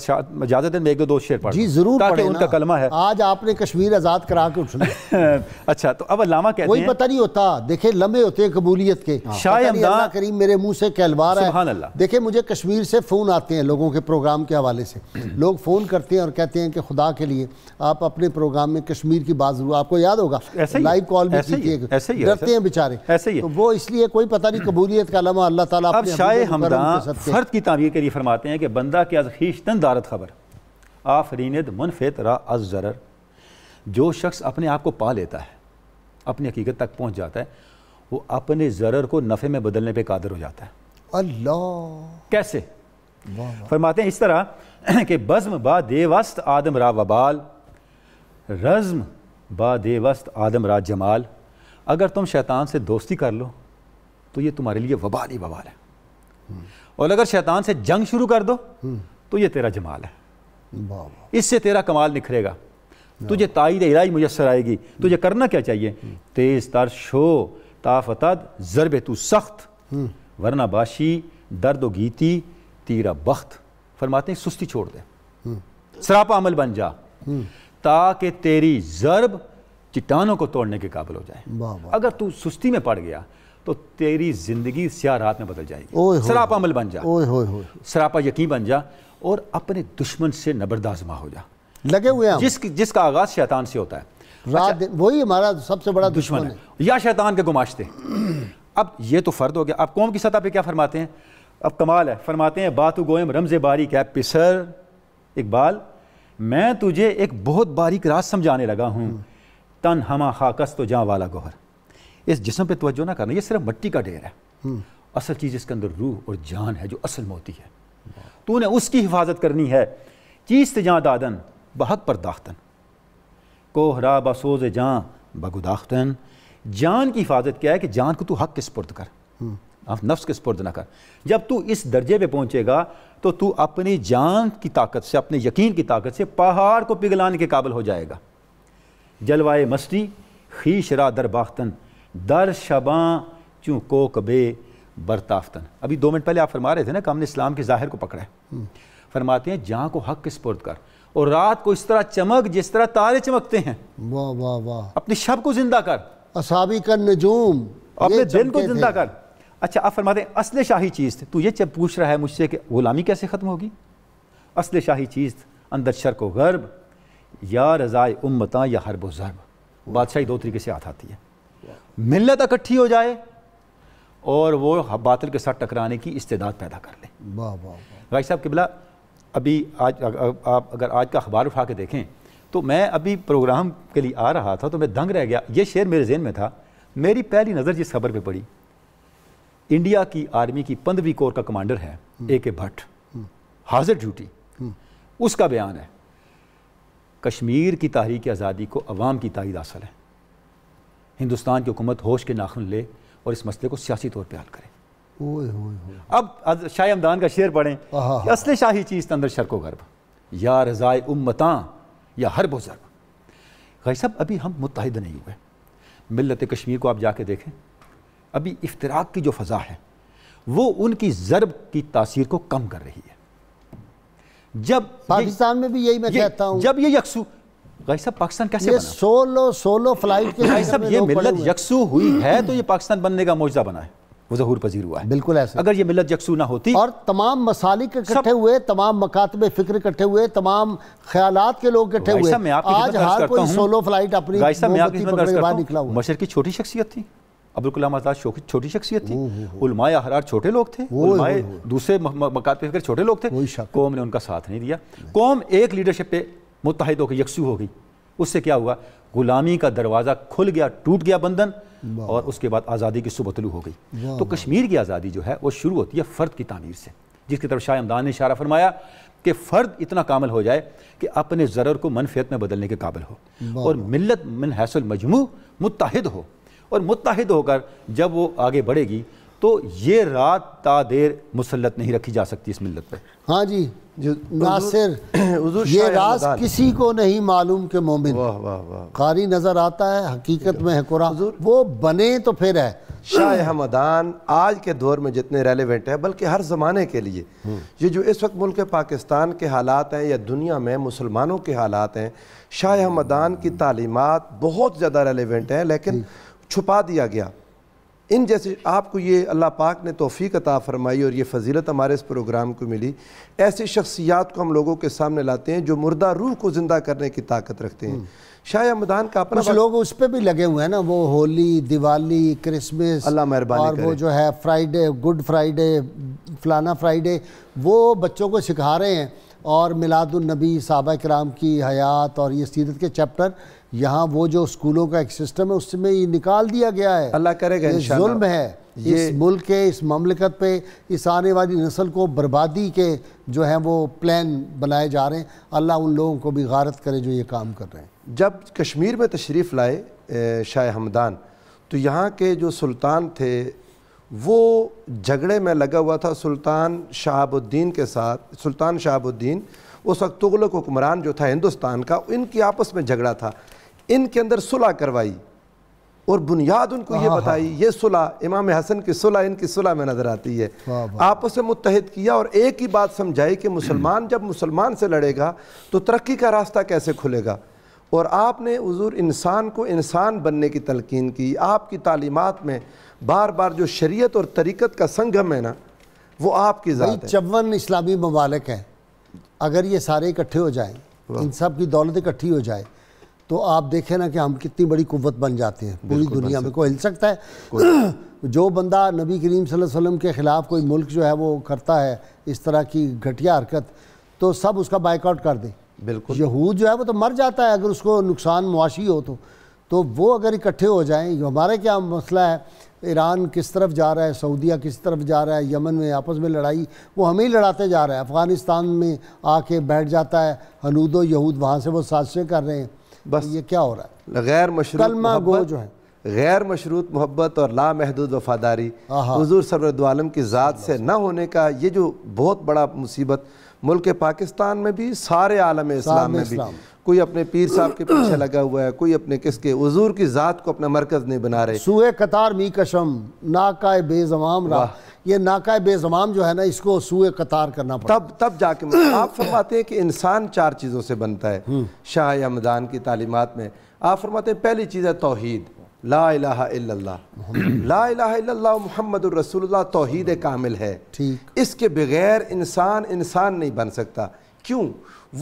इजाज़त है मैं एक दो शेर पढ़ जी ज़रूर पढ़े उनका कलमा है आज आपने कश्मीर आज़ाद करा के उठ *laughs* अच्छा तो अब अलामा कहते कोई पता नहीं होता देखे लम्बे होते हैं कबूलियत के हाँ। शाह करीम मेरे मुँह से कहलवा रहा है देखे मुझे कश्मीर से फ़ोन आते हैं लोगों के प्रोग्राम के हवाले से *clears throat* लोग फ़ोन करते हैं और कहते हैं कि खुदा के लिए आप अपने प्रोग्राम में कश्मीर की बात जरूर आपको याद होगा लाइव कॉल भी डरते हैं बेचारे ऐसे तो वो इसलिए लिए कोई पता नहीं कबूलियत का लम्हा अल्लाह ताला अब शाह हमदान फर्द की तामीर के लिए फरमाते हैं कि बंदा के अजीशतन दारत खबर आफरीनद मुनफित रा अज ज़र जो शख्स अपने आप को पा लेता है अपनी हकीकत तक पहुँच जाता है वो अपने जरर को नफ़े में बदलने पर कादर हो जाता है अल्लाह कैसे फरमाते हैं इस तरह *clears throat* कि बज्म बा देवस्त आदम रा वबाल रज्म बा देवस्त आदम रा जमाल अगर तुम शैतान से दोस्ती कर लो तो ये तुम्हारे लिए वबाल ही वबाल है और अगर शैतान से जंग शुरू कर दो तो ये तेरा जमाल है इससे तेरा कमाल निखरेगा तुझे ताइद इलाई मुयसर आएगी तुझे करना क्या चाहिए हम्म। तेज तर शो ताफत ज़रब तू सख्त हम्म। वरना बाशी दर्द गीती तीरा बख्त फरमाते हैं सुस्ती छोड़ दे हम्म। सरापा अमल बन जा ताकि तेरी ज़रब चट्टानों को तोड़ने के काबिल हो जाए अगर तू सुस्ती में पड़ गया तो तेरी ज़िंदगी स्या रात में बदल जाएगी सरापा अमल बन जा सरापा यकीन बन जा और अपने दुश्मन से नबरदाजमा हो जा लगे हुए जिस जिसका आगाज़ शैतान से होता है रात अच्छा, वही हमारा सबसे बड़ा दुश्मन, दुश्मन है।, या शैतान के गुमाशते अब ये तो फ़र्द हो गया अब कौम की सतह पर क्या फरमाते हैं अब कमाल है फरमाते हैं बातु गोयम रमज़ बारी क्या पिसर इकबाल मैं तुझे एक बहुत बारीक रात समझाने लगा हूँ तन हमा खाकस तो जहाँ वाला गोहर इस जिसम पे तोज्जो ना करना ये सिर्फ मट्टी का ढेर है हम्म। असल चीज़ इसके अंदर रूह और जान है जो असल मोती है तो उन्हें उसकी हिफाजत करनी है चीज जहाँ दादन बहक पर दाख्तन कोहरा बसोज जहाँ बगुदाख्तन जान की हिफाजत क्या है कि जान को तू हक के स्पुर्द कर हम्म। आप नफ्स के स्पुर्द ना कर जब तू इस दर्जे पर पहुँचेगा तो तू अपनी जान की ताकत से अपने यकीन की ताकत से पहाड़ को पिघलाने के काबिल हो जाएगा जलवाए मस्ती खीशरा दरबाख्तन दर शबा चूँ को कबे बरताफ्तन अभी दो मिनट पहले आप फरमा रहे थे ना कि हमने इस्लाम के ज़ाहिर को पकड़ा है हम्म। फरमाते हैं जहाँ को हक के पुरद कर और रात को इस तरह चमक जिस तरह तारे चमकते हैं वाह वाह वाह अपने शब को जिंदा कर असाबी कर नजूम अपने दिन को जिंदा कर अच्छा आप फरमाते हैं असल शाही चीज़ तू तो ये जब पूछ रहा है मुझसे कि ग़ुलामी कैसे ख़त्म होगी असल शाही चीज़ अंदर शर्क व गर्ब या रज़ाए उम्मता या हरब व ज़रब बादशाही दो तरीके से हाथ आती है मिलत इकट्ठी हो जाए और वो बातल के साथ टकराने की इस्तेदाद पैदा कर लें भाई साहब किबला अभी आज आप अगर आज का अखबार उठा के देखें तो मैं अभी प्रोग्राम के लिए आ रहा था तो मैं दंग रह गया ये शेर मेरे जहन में था मेरी पहली नज़र जिस खबर पर पड़ी इंडिया की आर्मी की पंद्रहवीं कोर का कमांडर है हम्म। ए के भट्ट हम्म। हाजिर ड्यूटी हम्म। उसका बयान है कश्मीर की तहरीक आज़ादी को अवाम की तइद हासिल है हिंदुस्तान की हुकूमत होश के नाखन ले और इस मसले को सियासी तौर पर हल करे ओए ओए अब शाह हमदान का शेर पढ़ें असले शाही चीज़ तंदर तो शर्को गर्भ या रज़ाए उम्मता या हर बुजर्ग भाई साहब अभी हम मुतहद नहीं हुए मिलत कश्मीर को आप जाके देखें अभी इफ्तराक की जो फ़ज़ा है वो उनकी ज़रब की तासीर को कम कर रही है जब पाकिस्तान में भी यही मैं कहता हूँ जब ये यकसू भाई साहब पाकिस्तान कैसे ये बना सोलो सोलो फ्लाइट के भाई साहब ये मिलत यकसू हुई है तो ये पाकिस्तान बनने का बना है पजीर हुआ है बिल्कुल अगर ये मिलत यकसू ना होती और तमाम मसालिक इकट्ठे हुए तमाम मकातब फिक्र इकट्ठे हुए तमाम ख्याल के लोग इकट्ठे हुए आज हर कोई सोलो फ्लाइट अपनी निकला हुआ मशर की छोटी शख्सियत थी अब्दुल कलाम आज़ाद छोटी शख्सियत थी उलमाए हरार छोटे लोग थे उलमाए दूसरे मकात पे फिक्र छोटे लोग थे कौम ने उनका साथ नहीं दिया कौम एक लीडरशिप पे मुतहद होकर यकसू हो गई उससे क्या हुआ गुलामी का दरवाज़ा खुल गया टूट गया बंधन और उसके बाद आज़ादी की सुबह हो गई तो कश्मीर की आज़ादी जो है वो शुरू होती है फ़र्द की तमीर से जिसकी तरफ शाह अमदान ने इशारा फरमाया कि फ़र्द इतना कामल हो जाए कि अपने ज़र को मनफियत में बदलने के काबिल हो और मिलत मिन हैसल मजमू मुतहद हो और मुतहद होकर जब वो आगे बढ़ेगी तो ये रात ता देर मुसलत नहीं रखी जा सकती इस मिलत पर हाँ जी जो नासिर *coughs* ये रास किसी को नहीं मालूम के मोमिन कारी नज़र आता है हकीकत में है कुरान वो बने तो फिर है शाह हमदान आज के दौर में जितने रेलिवेंट हैं बल्कि हर ज़माने के लिए हम्म। ये जो इस वक्त मुल्क पाकिस्तान के हालात हैं या दुनिया में मुसलमानों के हालात हैं शाह हमदान की तालीमत बहुत ज़्यादा रेलिवेंट है लेकिन छुपा दिया गया इन जैसे आपको ये अल्लाह पाक ने तोफ़ी अता फ़रमाई और ये फजीलत हमारे इस प्रोग्राम को मिली ऐसी शख्सियात को हम लोगों के सामने लाते हैं जो मुर्दा रूह को ज़िंदा करने की ताकत रखते हैं शाह मदान का अपना कुछ लोग उस पर भी लगे हुए हैं ना वो होली दिवाली क्रिसमस अल्लाह मेहरबान और वो जो है फ्राइडे गुड फ्राइडे फलाना फ्राइडे वो बच्चों को सिखा रहे हैं और मिलादुलनबी साहबा कराम की हयात और ये सीरत के चैप्टर यहाँ वो जो स्कूलों का एक सिस्टम है उसमें ये निकाल दिया गया है अल्लाह करेगा जुल्म है ये इस मुल्क के इस ममलिकत पे इस आने वाली नस्ल को बर्बादी के जो है वो प्लान बनाए जा रहे हैं अल्लाह उन लोगों को भी गारत करे जो ये काम कर रहे हैं जब कश्मीर में तशरीफ़ लाए शाह हमदान तो यहाँ के जो सुल्तान थे वो झगड़े में लगा हुआ था सुल्तान शहाबुद्दीन के साथ सुल्तान शहाबुद्दीन उस वक्त तुगलक हुक्मरान जो था हिंदुस्तान का इनकी आपस में झगड़ा था इनके अंदर सुलह करवाई और बुनियाद उनको ये हाँ, हाँ। बताई ये सुलह इमाम हसन की सुलह इनकी सुलह में नज़र आती है आपस में मुतहद किया और एक ही बात समझाई कि मुसलमान जब मुसलमान से लड़ेगा तो तरक्की का रास्ता कैसे खुलेगा और आपने हजूर इंसान को इंसान बनने की तलकिन की आपकी तालीमत में बार बार जो शरीयत और तरीक़त का संगम है ना वो आपकी ज़ात चौवन इस्लामी ममालिक हैं अगर ये सारे इकट्ठे हो जाए इन सब की दौलत इकट्ठी हो जाए तो आप देखें ना कि हम कितनी बड़ी कुवत बन जाते हैं पूरी दुनिया में कोई हिल सकता है *clears throat* जो बंदा नबी करीम वसल्लम के ख़िलाफ़ कोई मुल्क जो है वो करता है इस तरह की घटिया हरकत तो सब उसका बाइकआउट कर दें बिल्कुल यहूद जो है वो तो मर जाता है अगर उसको नुकसान मुआशी हो तो तो वो अगर इकट्ठे हो जाएं हमारे क्या मसला है ईरान किस तरफ जा रहा है सऊदिया किस तरफ जा रहा है यमन में आपस में लड़ाई वो हमें ही लड़ाते जा रहा है अफ़गानिस्तान में आके बैठ जाता है हनूद यहूद वहाँ से वो साजिशें कर रहे हैं तो बस ये क्या हो रहा है गैर मशरूत गो जो है गैर मशरूत मोहब्बत और लामहदूद वफादारी हजूर सर आलम की ज़ात से ना होने का ये जो बहुत बड़ा मुसीबत मुल्क पाकिस्तान में भी सारे आलम इस्लाम में भी कोई अपने पीर साहब के पीछे लगा हुआ है कोई अपने किसके हजूर की ज़ात को अपना मरकज़ नहीं बना रहे सूए कतार मी कशम नाकाय बेजमाम रहा ये नाकाय बेजमाम जो है ना इसको सूए कतार करना पड़ता तब तब जाके आप फरमाते हैं कि इंसान चार चीज़ों से बनता है हम्म। शाह मदान की तालीमत में आप फरमाते हैं पहली चीज़ है तोहद ला ला मोहम्मद रसूलुल्लाह तोहद कामिल है ठीक इसके बगैर इंसान इंसान नहीं बन सकता क्यों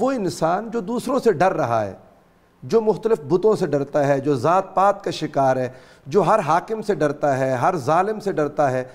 वो इंसान जो दूसरों से डर रहा है जो मुख्तलिफ बुतों से डरता है जो ज़ात पात का शिकार है जो हर हाकिम से डरता है हर ालिम से डरता है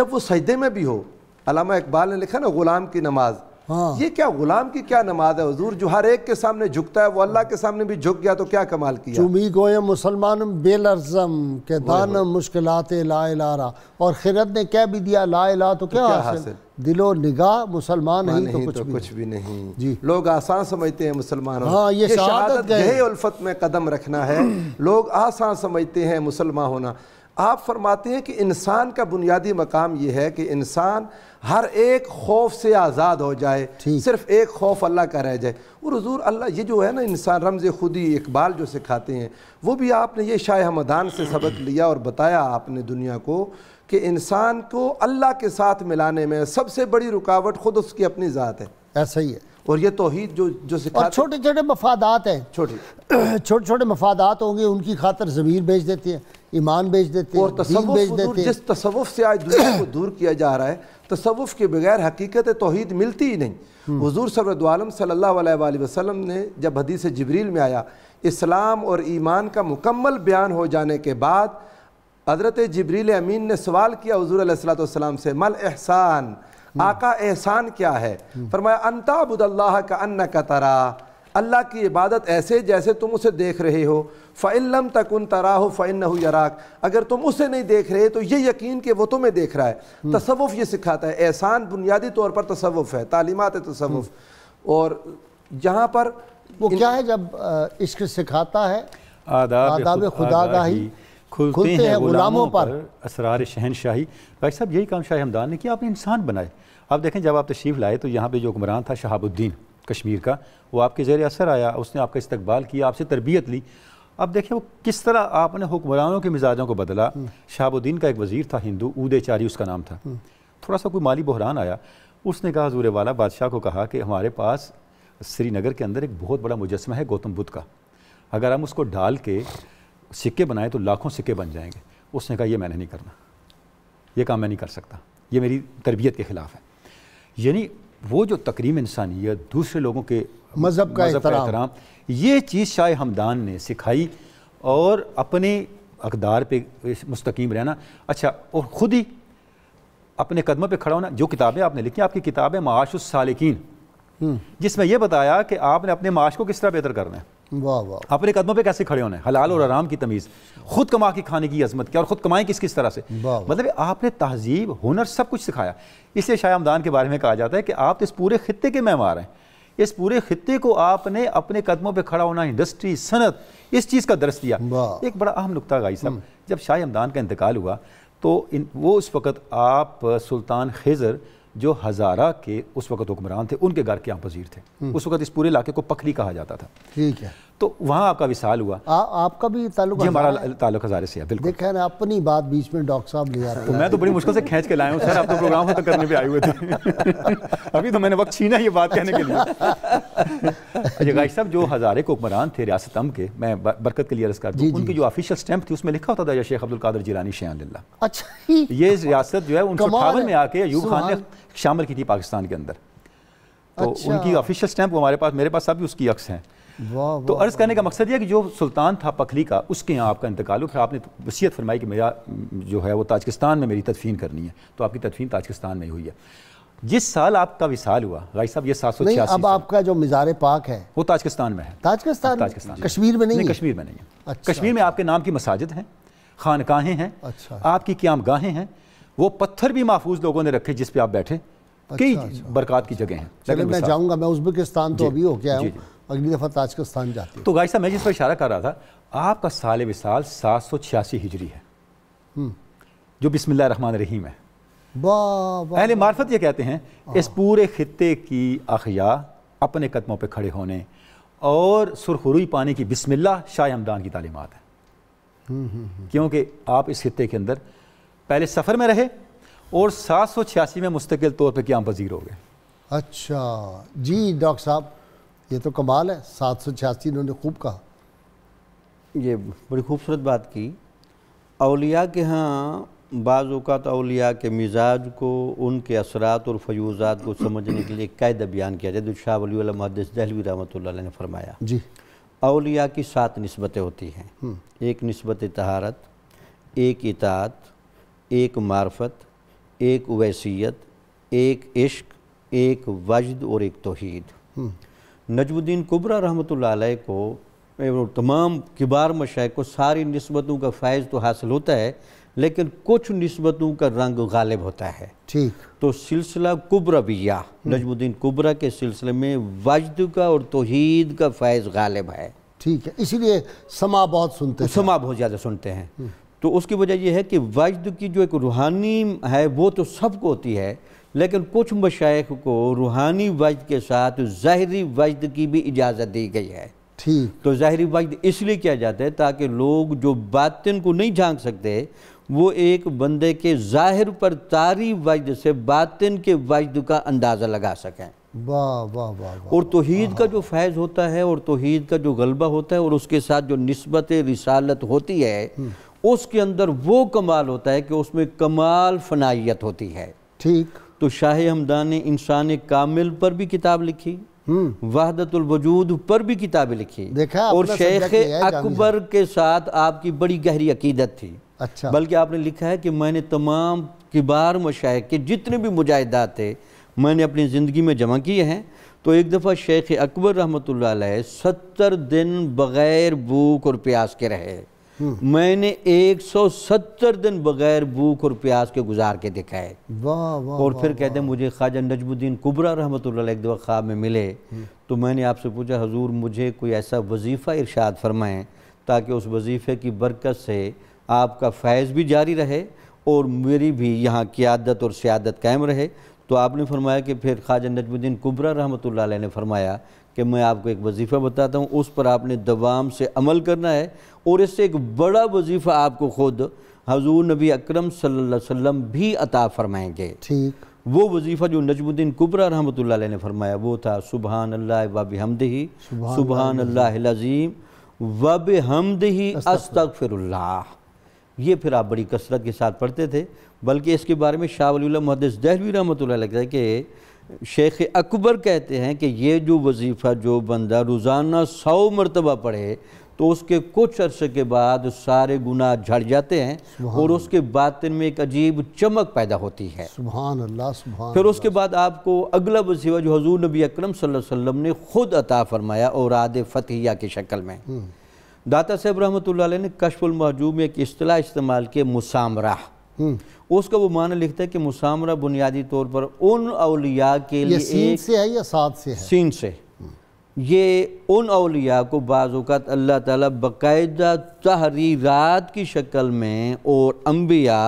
जब वो सजदे में भी हो अलामा इकबाल ने लिखा ना ग़ुलाम की नमाज़ हाँ। ये क्या गुलाम की क्या नमाज है हजूर जो हर एक के सामने झुकता है वो अल्लाह के सामने भी झुक गया तो क्या कमाल किया चुमी गोये मुसलमान बेलरजम के दान मुश्किल ला ला और खिरत ने क्या भी दिया ला ला तो, तो क्या, तो क्या हासिल दिलो निगाह मुसलमान ही हाँ नहीं, तो कुछ, तो भी, कुछ भी नहीं जी लोग आसान समझते हैं मुसलमान हाँ, ये, ये शहादत गए उल्फत में कदम रखना है *clears throat* लोग आसान समझते हैं मुसलमान होना आप फरमाते हैं कि इंसान का बुनियादी मकाम यह है कि इंसान हर एक खौफ से आज़ाद हो जाए सिर्फ एक खौफ अल्लाह का रह जाए और हजूर अल्लाह ये जो है ना इंसान रमज़ खुदी इकबाल जो सिखाते हैं वो भी आपने ये शाह हमदान से सबक लिया और बताया आपने दुनिया को कि इंसान को अल्लाह के साथ मिलाने में सबसे बड़ी रुकावट खुद उसकी अपनी ज़ात है ऐसा ही है और ये तोहद जो जो और छोटे छोटे मफादात हैं छोटे *clears throat* छोटे छोटे मफादात होंगे उनकी खातर ज़मीर बेच देते हैं ईमान बेच देते हैं और तस्वुफ बेच देते हैं जिस तस्वुफ से आज दुनिया को दूर किया जा रहा है तसवुफ के बगैर हकीकत तोहहीद मिलती ही नहीं हजूर सरदालम सल्ला वसलम ने जब हदीस जबरील में आया इस्लाम और ईमान का मुकम्मल बयान हो जाने के बाद हज़रत जबरील अमीन ने सवाल किया हजूर सलाम से मल एहसान आका एहसान क्या है फरमाया अंताबुदल्ला का अन्न का तरा अल्लाह की इबादत ऐसे जैसे तुम उसे देख रहे हो फ़ैलम उन तरा हो फ़ैन यराक अगर तुम उसे नहीं देख रहे तो ये यकीन कि वो तुम्हें देख रहा है तसवुफ़ ये सिखाता है एहसान बुनियादी तौर पर तसवुफ़ है तालीमत तसवुफ़ और यहाँ पर वो क्या है जब इश्क सिखाता है आदाब खुदागाही खुलते, खुलते हैं गुलामों पर, पर असरार शहनशाही भाई साहब यही काम शाह हमदान ने किया आपने इंसान बनाए आप देखें जब आप तशरीफ़ लाए तो यहाँ पे जो हुक्मरान था शहाबुद्दीन कश्मीर का वो आपके ज़ेर असर आया उसने आपका इस्तकबाल किया आपसे तरबियत ली अब देखें वो किस तरह आपने हुक्मरानों के मिजाजों को बदला हम्म। शहाबुद्दीन का एक वज़ीर था हिंदू ऊदे चारी उसका नाम था हम्म। थोड़ा सा कोई माली बहरान आया उसने कहा हजूर वाला बादशाह को कहा कि हमारे पास श्रीनगर के अंदर एक बहुत बड़ा मुजस्मा है गौतम बुद्ध का अगर हम उसको डाल के सिक्के बनाए तो लाखों सिक्के बन जाएंगे उसने कहा ये मैंने नहीं करना ये काम मैं नहीं कर सकता ये मेरी तरबियत के ख़िलाफ़ है यानी वो जो तकरीम इंसानियत दूसरे लोगों के मज़हब का एहतराम ये चीज़ शाह हमदान ने सिखाई और अपने अकदार पे मुस्तकीम रहना अच्छा और ख़ुद ही अपने कदमों पे खड़ा होना जो किताबें आपने लिखी आपकी किताबें माशुसालिकीन हम्म। जिसमें यह बताया कि आपने अपने माश को किस तरह बेहतर करना है वाह वाह अपने कदमों पे कैसे खड़े होने हलाल और आराम की तमीज़ खुद कमा के खाने की अजमत क्या और ख़ुद कमाएं किस किस तरह से मतलब आपने तहजीब हुनर सब कुछ सिखाया इसलिए शाह आमदान के बारे में कहा जाता है कि आप तो इस पूरे खत्े के मेहमान हैं इस पूरे खत्े को आपने अपने कदमों पर खड़ा होना इंडस्ट्री सनत इस चीज़ का दर्श दिया एक बड़ा अहम नुकता गाई साहब हम्म। जब शाह आमदान का इंतकाल हुआ तो वो उस वक़्त आप सुल्तान खेजर जो हज़ारा के उस वक्त हुक्मरान थे उनके घर के यहाँ पजीर थे हम्म। उस वक्त इस पूरे इलाके को पखरी कहा जाता था ठीक है तो वहाँ आपका विशाल हुआ आ, आपका भी ताल्लुक हमारा ताल्लुक हज़ारे से है देखा ना अपनी बात बीच में डॉक्टर साहब ले आते तो मैं तो बड़ी मुश्किल से खींच के लाया हूँ सर आप तो प्रोग्राम खत्म करने पे आए हुए थे *laughs* अभी तो मैंने वक्त छीना ये बात कहने के लिए *laughs* अच्छा गाई साहब जो हज़ारे के हुक्मरान थे रियासत अम के मैं बरकत के लिए अर्ज कर दूँ उनकी जो ऑफिशियल स्टैंप थी उसमें लिखा होता था शेख अब्दुल कादर जिलानी शेल्ला अच्छा ये रियासत जो है उन्नीस सौ में आके अयूब खान ने शामिल की थी पाकिस्तान के अंदर तो अच्छा। उनकी ऑफिशियल स्टैंप हमारे पास मेरे पास अभी उसकी अक्स हैं तो अर्ज़ करने का मकसद यह कि जो सुल्तान था पखली का उसके यहाँ आपका इंतकाल हो फिर आपने वसीयत फरमाई कि मेरा जो है वो ताजकिस्तान में मेरी तदफीन करनी है तो आपकी तदफीन ताजकिस्तान में हुई है जिस साल आपका विशाल हुआ गाई साहब ये सात सौ छियासी अब आपका जो मिजार पाक है वो ताजकिस्तान में है ताजकिस्तान ताजकिस्तान कश्मीर में नहीं, कश्मीर में नहीं है अच्छा। कश्मीर में आपके नाम की मसाजिद हैं खानकाहें हैं अच्छा। आपकी गाहें हैं वो पत्थर भी महफूज लोगों ने रखे जिस पे आप बैठे अच्छा, कई अच्छा, अच्छा। बरकत की जगह हैं मैं जाऊंगा मैं उज्बेकिस्तान तो अभी हो गया हूँ अगली दफ़ा ताज जाती है तो गाय साहब मैं जिस पर इशारा कर रहा था आपका साल विसाल सात सौ छियासी हिजरी है हम्म। जो बिसमिल्ल रन रहीम है पहले मार्फत ये कहते हैं हाँ। इस पूरे खत्े की अखिया अपने कदमों पर खड़े होने और सुरखुरुई पाने की बिसमिल्ला शाह हमदान की तालीमत है हम्म, हम्म, क्योंकि आप इस खत्े के अंदर पहले सफ़र में रहे और सात सौ छियासी में मुस्तकिल तौर पर क्या पजीर हो गए अच्छा जी डॉक्टर साहब ये तो कमाल है सात सौ छियासी इन्होंने खूब कहा ये बड़ी खूबसूरत बात की अलिया के यहाँ बाज़ात अलिया के मिजाज को उनके असरात और फयूज़ात को समझने के लिए कैद बयान किया जाए शाह वली महदस दहलवी रहमत ने फरमाया जी अलिया की सात नस्बतें होती हैं हम्म। एक नस्बत तहारत एक इतात एक मार्फत एक वैसीत एक इश्क एक वजद और एक तोहद हम्म। नजमुद्दीन कुबरा रहमत को तमाम किबार मशा को सारी नस्बतों का फ़ायज़ तो हासिल होता है लेकिन कुछ नस्बतों का रंग गालिब होता है ठीक तो सिलसिला कुब्रबिया हम्म। नजमुद्दीन कुबरा के सिलसिले में वजद का और तोहद का फ़ैज़ गालिब है ठीक है इसीलिए समा बहुत सुनते हैं समा बहुत ज़्यादा सुनते हैं हम्म। तो उसकी वजह यह है कि वजद की जो एक रूहानी है वो तो सबको होती है लेकिन कुछ मशाइ को रूहानी वजद के साथ ज़ाहरी वजद की भी इजाज़त दी गई है ठीक तो ज़ाहरी वजद इसलिए किया जाता है ताकि लोग जो बातिन को नहीं झांक सकते वो एक बंदे के ज़ाहिर पर तारी वजद से बातिन के वजद का अंदाज़ा लगा सकें वाह वाह वाह और तोहद का जो फैज़ होता है और तोहद का जो गलबा होता है और उसके साथ जो नस्बत रिसालत होती है हम्म। उसके अंदर वो कमाल होता है कि उसमें कमाल फनाइत होती है ठीक तो शाह हमदान ने इंसान कामिल पर भी किताब लिखी हम्म। वहदतुल वजूद पर भी किताबें लिखी देखा और शेख अकबर के साथ आपकी बड़ी गहरी अकीदत थी अच्छा बल्कि आपने लिखा है कि मैंने तमाम किबार मशाह के जितने भी मुजाहिदात थे मैंने अपनी ज़िंदगी में जमा किए हैं तो एक दफ़ा शेख अकबर रहमत सत्तर दिन बग़ैर भूख और प्यास के रहे मैंने 170 दिन बगैर भूख और प्यास के गुजार के दिखाए और फिर कहते हैं मुझे ख्वाजा नजमुद्दीन कुबरा रहमत एक दफ़ा ख्वाब में मिले हम्म। तो मैंने आपसे पूछा हजूर मुझे कोई ऐसा वजीफ़ा इरशाद फरमाए ताकि उस वजीफ़े की बरकत से आपका फैज़ भी जारी रहे और मेरी भी यहाँ क़्यादत और सियादत कायम रहे तो आपने फरमाया कि फिर ख्वाजा नजमुद्दीन कुबरा रहमत ने फरमाया कि मैं आपको एक वजीफ़ा बताता हूँ उस पर आपने दवाम से अमल करना है और इससे एक बड़ा वजीफ़ा आपको ख़ुद हजूर नबी अक्रम सल्लम भी अता फ़रमाएंगे ठीक वो वजीफ़ा जो नजमुद्दीन कुबरा रहमत ने फरमाया वो था सुबहान अल्लाह वब हमदही सुबहान अल्लाजीम वब हमदही अस्तफ़िरल्ला ये फिर आप बड़ी कसरत के साथ पढ़ते थे बल्कि इसके बारे में शाह वली महदस दहलवी रहमत लगता है कि शेख अकबर कहते हैं कि ये जो वजीफ़ा जो बंदा रोज़ाना सौ मरतबा पढ़े तो उसके कुछ अरसे के बाद सारे गुनाह झड़ जाते हैं और उसके बातिन में एक अजीब चमक पैदा होती है सुभान अल्लाह सुभान फिर उसके बाद आपको अगला वजीफा जो हजूर नबी अकरम सल्लल्लाहु अलैहि वसल्लम ने ख़ुद अता फरमाया और आद फतिया की शक्ल में हम्म। दाता साहब रहमत ने कशफुल महजूब में एक असलाह इस्तेमाल किया मुसामराह हम्म। उसका वो माना लिखता है कि मुसामरा बुनियादी तौर पर उन अलिया के लिए सीन से है या साथ से है सीन से हम्म। ये उन अलिया को बाज़ात अल्लाह ताला बकायदा तहरीरात की शक्ल में और अम्बिया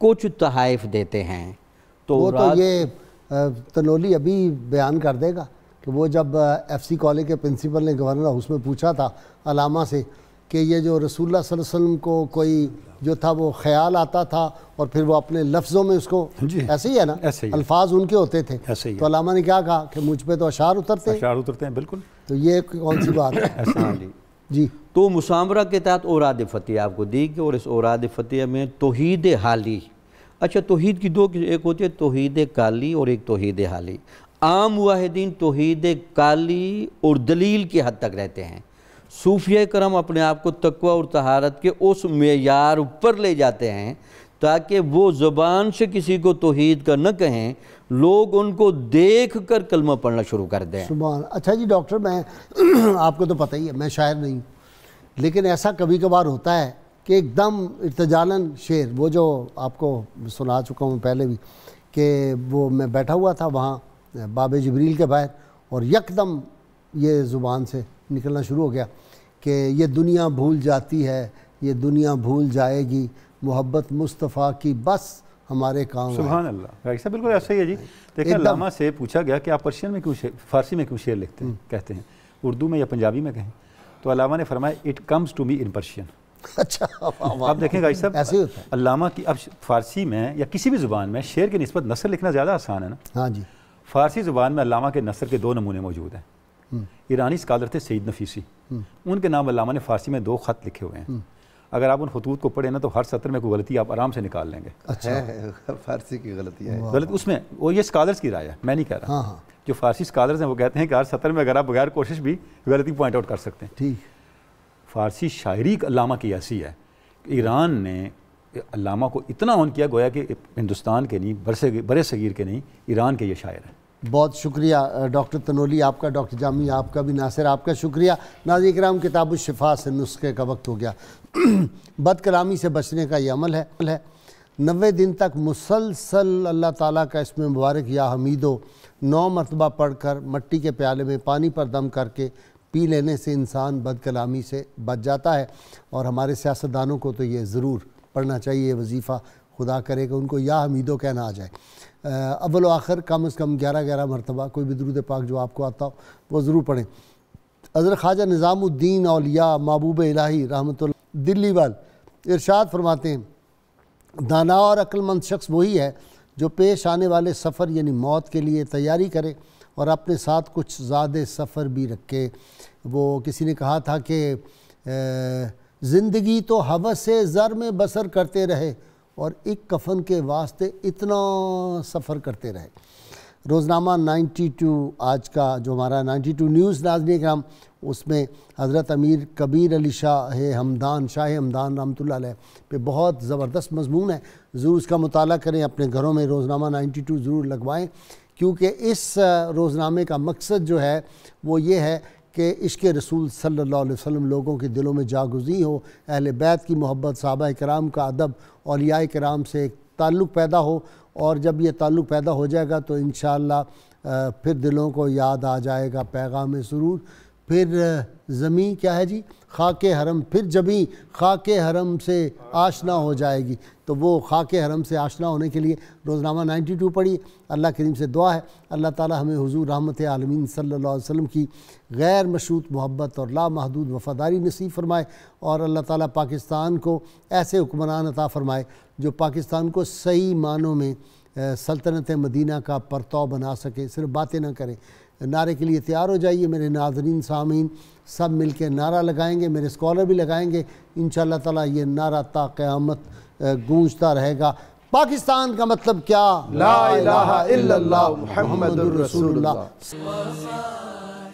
कुछ तहफ़ देते हैं तो वो तो ये तनोली अभी बयान कर देगा कि वो जब एफ सी कॉलेज के प्रिंसिपल ने गवर्नर हाउस में पूछा था अलामा से कि ये जो रसूल वसम को कोई जो था वो ख्याल आता था और फिर वो अपने लफ्ज़ों में उसको ऐसे ही है ना ऐसे ही अल्फाज उनके होते थे ऐसे ही तो अलामा ने क्या कहा कि मुझ पर तो अशार उतरते अशार उतरते हैं बिल्कुल तो ये कौन सी बात है ऐसा जी जी तो मुसामरा के तहत औराद फ़तेह आपको दी गई और इस औरद फ़तेह में तोहद हाली अच्छा तोहद की दो एक होती है तोहद काली और एक तोहद हाली आम वाहिदीन तोहद काली और दलील की हद तक रहते हैं सूफिया करम अपने आप को तकवा और तहारत के उस मैार ऊपर ले जाते हैं ताकि वो ज़बान से किसी को तोहद का न कहें लोग उनको देख कर कलमा पढ़ना शुरू कर दें सुबह अच्छा जी डॉक्टर मैं *clears throat* आपको तो पता ही है मैं शायर नहीं हूँ लेकिन ऐसा कभी कभार होता है कि एकदम इर्तजालन शेर वो जो आपको सुना चुका हूँ पहले भी कि वो मैं बैठा हुआ था वहाँ बाबे जबरील के बाहर और यकदम ये ज़ुबान से निकलना शुरू हो गया कि ये दुनिया भूल जाती है ये दुनिया भूल जाएगी मोहब्बत मुस्तफ़ा की बस हमारे काम सुबहान अल्लाह साहब बिल्कुल ऐसा ही है जी हाँ। देखिए लामा से पूछा गया कि आप पर्शियन में क्यों शेर फारसी में क्यों शेर लिखते हैं हम्म। कहते हैं उर्दू में या पंजाबी में कहें तो अलामा ने फरमाया it comes to me in Persian अच्छा आप देखें गाई साहब ऐसे अलामा की अब फारसी में या किसी भी ज़ुबान में शेर की नस्बत नसर लिखना ज़्यादा आसान है ना हाँ जी फारसी ज़ुबान में अलामा के नसर के दो नमूने मौजूद हैं ईरानी स्कॉलर थे सईद नफीसी उनके नाम अलामा ने फारसी में दो ख़त लिखे हुए हैं अगर आप उन खतूत को पढ़े ना तो हर सत्र में कोई गलती आप आराम से निकाल लेंगे अच्छा फारसी की गलती है गलत उसमें वो ये स्कॉलर्स की राय है मैं नहीं कह रहा हाँ, हाँ। जो फारसी स्कॉलर्स हैं वो कहते हैं कि हर सत्र में अगर आप बगैर कोशिश भी गलती पॉइंट आउट कर सकते हैं ठीक फारसी शायरी अलामा की ऐसी है ईरान ने अलामा को इतना ऑन किया गोया कि हिंदुस्तान के नहीं बरसे बरे सगीर के नहीं ईरान के ये शायर हैं बहुत शुक्रिया डॉक्टर तनोली आपका डॉक्टर जामी आपका भी नासिर आपका शुक्रिया नाजी कराम किताब शफा से नुस्खे का वक्त हो गया *clears throat* बदकलामी से बचने का ये अमल है है नबे दिन तक मुसलसल अल्लाह ताला का इसमें मुबारक या हमीदो नौ मरतबा पढ़ कर मट्टी के प्याले में पानी पर दम करके पी लेने से इंसान बदकलामी से बच जाता है और हमारे सियासतदानों को तो ये ज़रूर पढ़ना चाहिए वजीफ़ा खुदा करे कि उनको या हमीदो कहना आ जाए अव्वल आखिर कम अज़ कम ग्यारह ग्यारह मरतबा कोई भी दरुद पाक जो आपको आता हो वो ज़रूर पढ़ें हज़रत ख्वाजा निज़ामुद्दीन अलिया महबूब इलाही रहमत दिल्ली वाल इरशाद फरमाते हैं दाना और अक्लमंद शख्स वही है जो पेश आने वाले सफ़र यानी मौत के लिए तैयारी करे और अपने साथ कुछ ज़्यादा सफ़र भी रखे वो किसी ने कहा था कि ज़िंदगी तो हवस से ज़र में बसर करते रहे और एक कफन के वास्ते इतना सफ़र करते रहे रोज़नामा 92 आज का जो हमारा 92 न्यूज़ का कराम उसमें हज़रत अमीर कबीर अली शाह हमदान शाह हमदान रहमत पे बहुत ज़बरदस्त मजमून है ज़रूर उसका मुताल करें अपने घरों में रोज़नामा 92 ज़रूर लगवाएं क्योंकि इस रोज़नामे का मकसद जो है वो ये है कि इश्क रसूल सल्ला वसम लोगों के दिलों में जागुजी हो अहल बैत की मोहब्बत सहाबा कराम का अदब अलिया कराम से एक ताल्लुक़ पैदा हो और जब यह ताल्लुक़ पैदा हो जाएगा तो इन फिर दिलों को याद आ जाएगा पैगाम सुरूर फिर ज़मीं क्या है जी के हरम फिर जबी खाक हरम से आशना हो जाएगी तो वो खाक हरम से आशना होने के लिए रोज़नामा 92 पढ़ी अल्लाह करीम से दुआ है अल्लाह ताला हमें हुजूर रहमत आलमीन सल्लल्लाहु अलैहि वसल्लम की गैर मशरूत मोहब्बत और लामहदूद वफ़ादारी नसीब फ़रमाए और अल्लाह ताला पाकिस्तान को ऐसे हुक्मरान अता फ़रमाए जो पाकिस्तान को सही मानों में सल्तनत मदीना का परतव बना सके सिर्फ बातें ना करें नारे के लिए तैयार हो जाइए मेरे नाजरीन सामीन सब मिल के नारा लगाएँगे मेरे स्कॉलर भी लगाएँगे इन ताला ये नारा ता क़्यामत गूंजता रहेगा पाकिस्तान का मतलब क्या ला इलाहा इल्लल्लाह मुहम्मदुर रसूलुल्लाह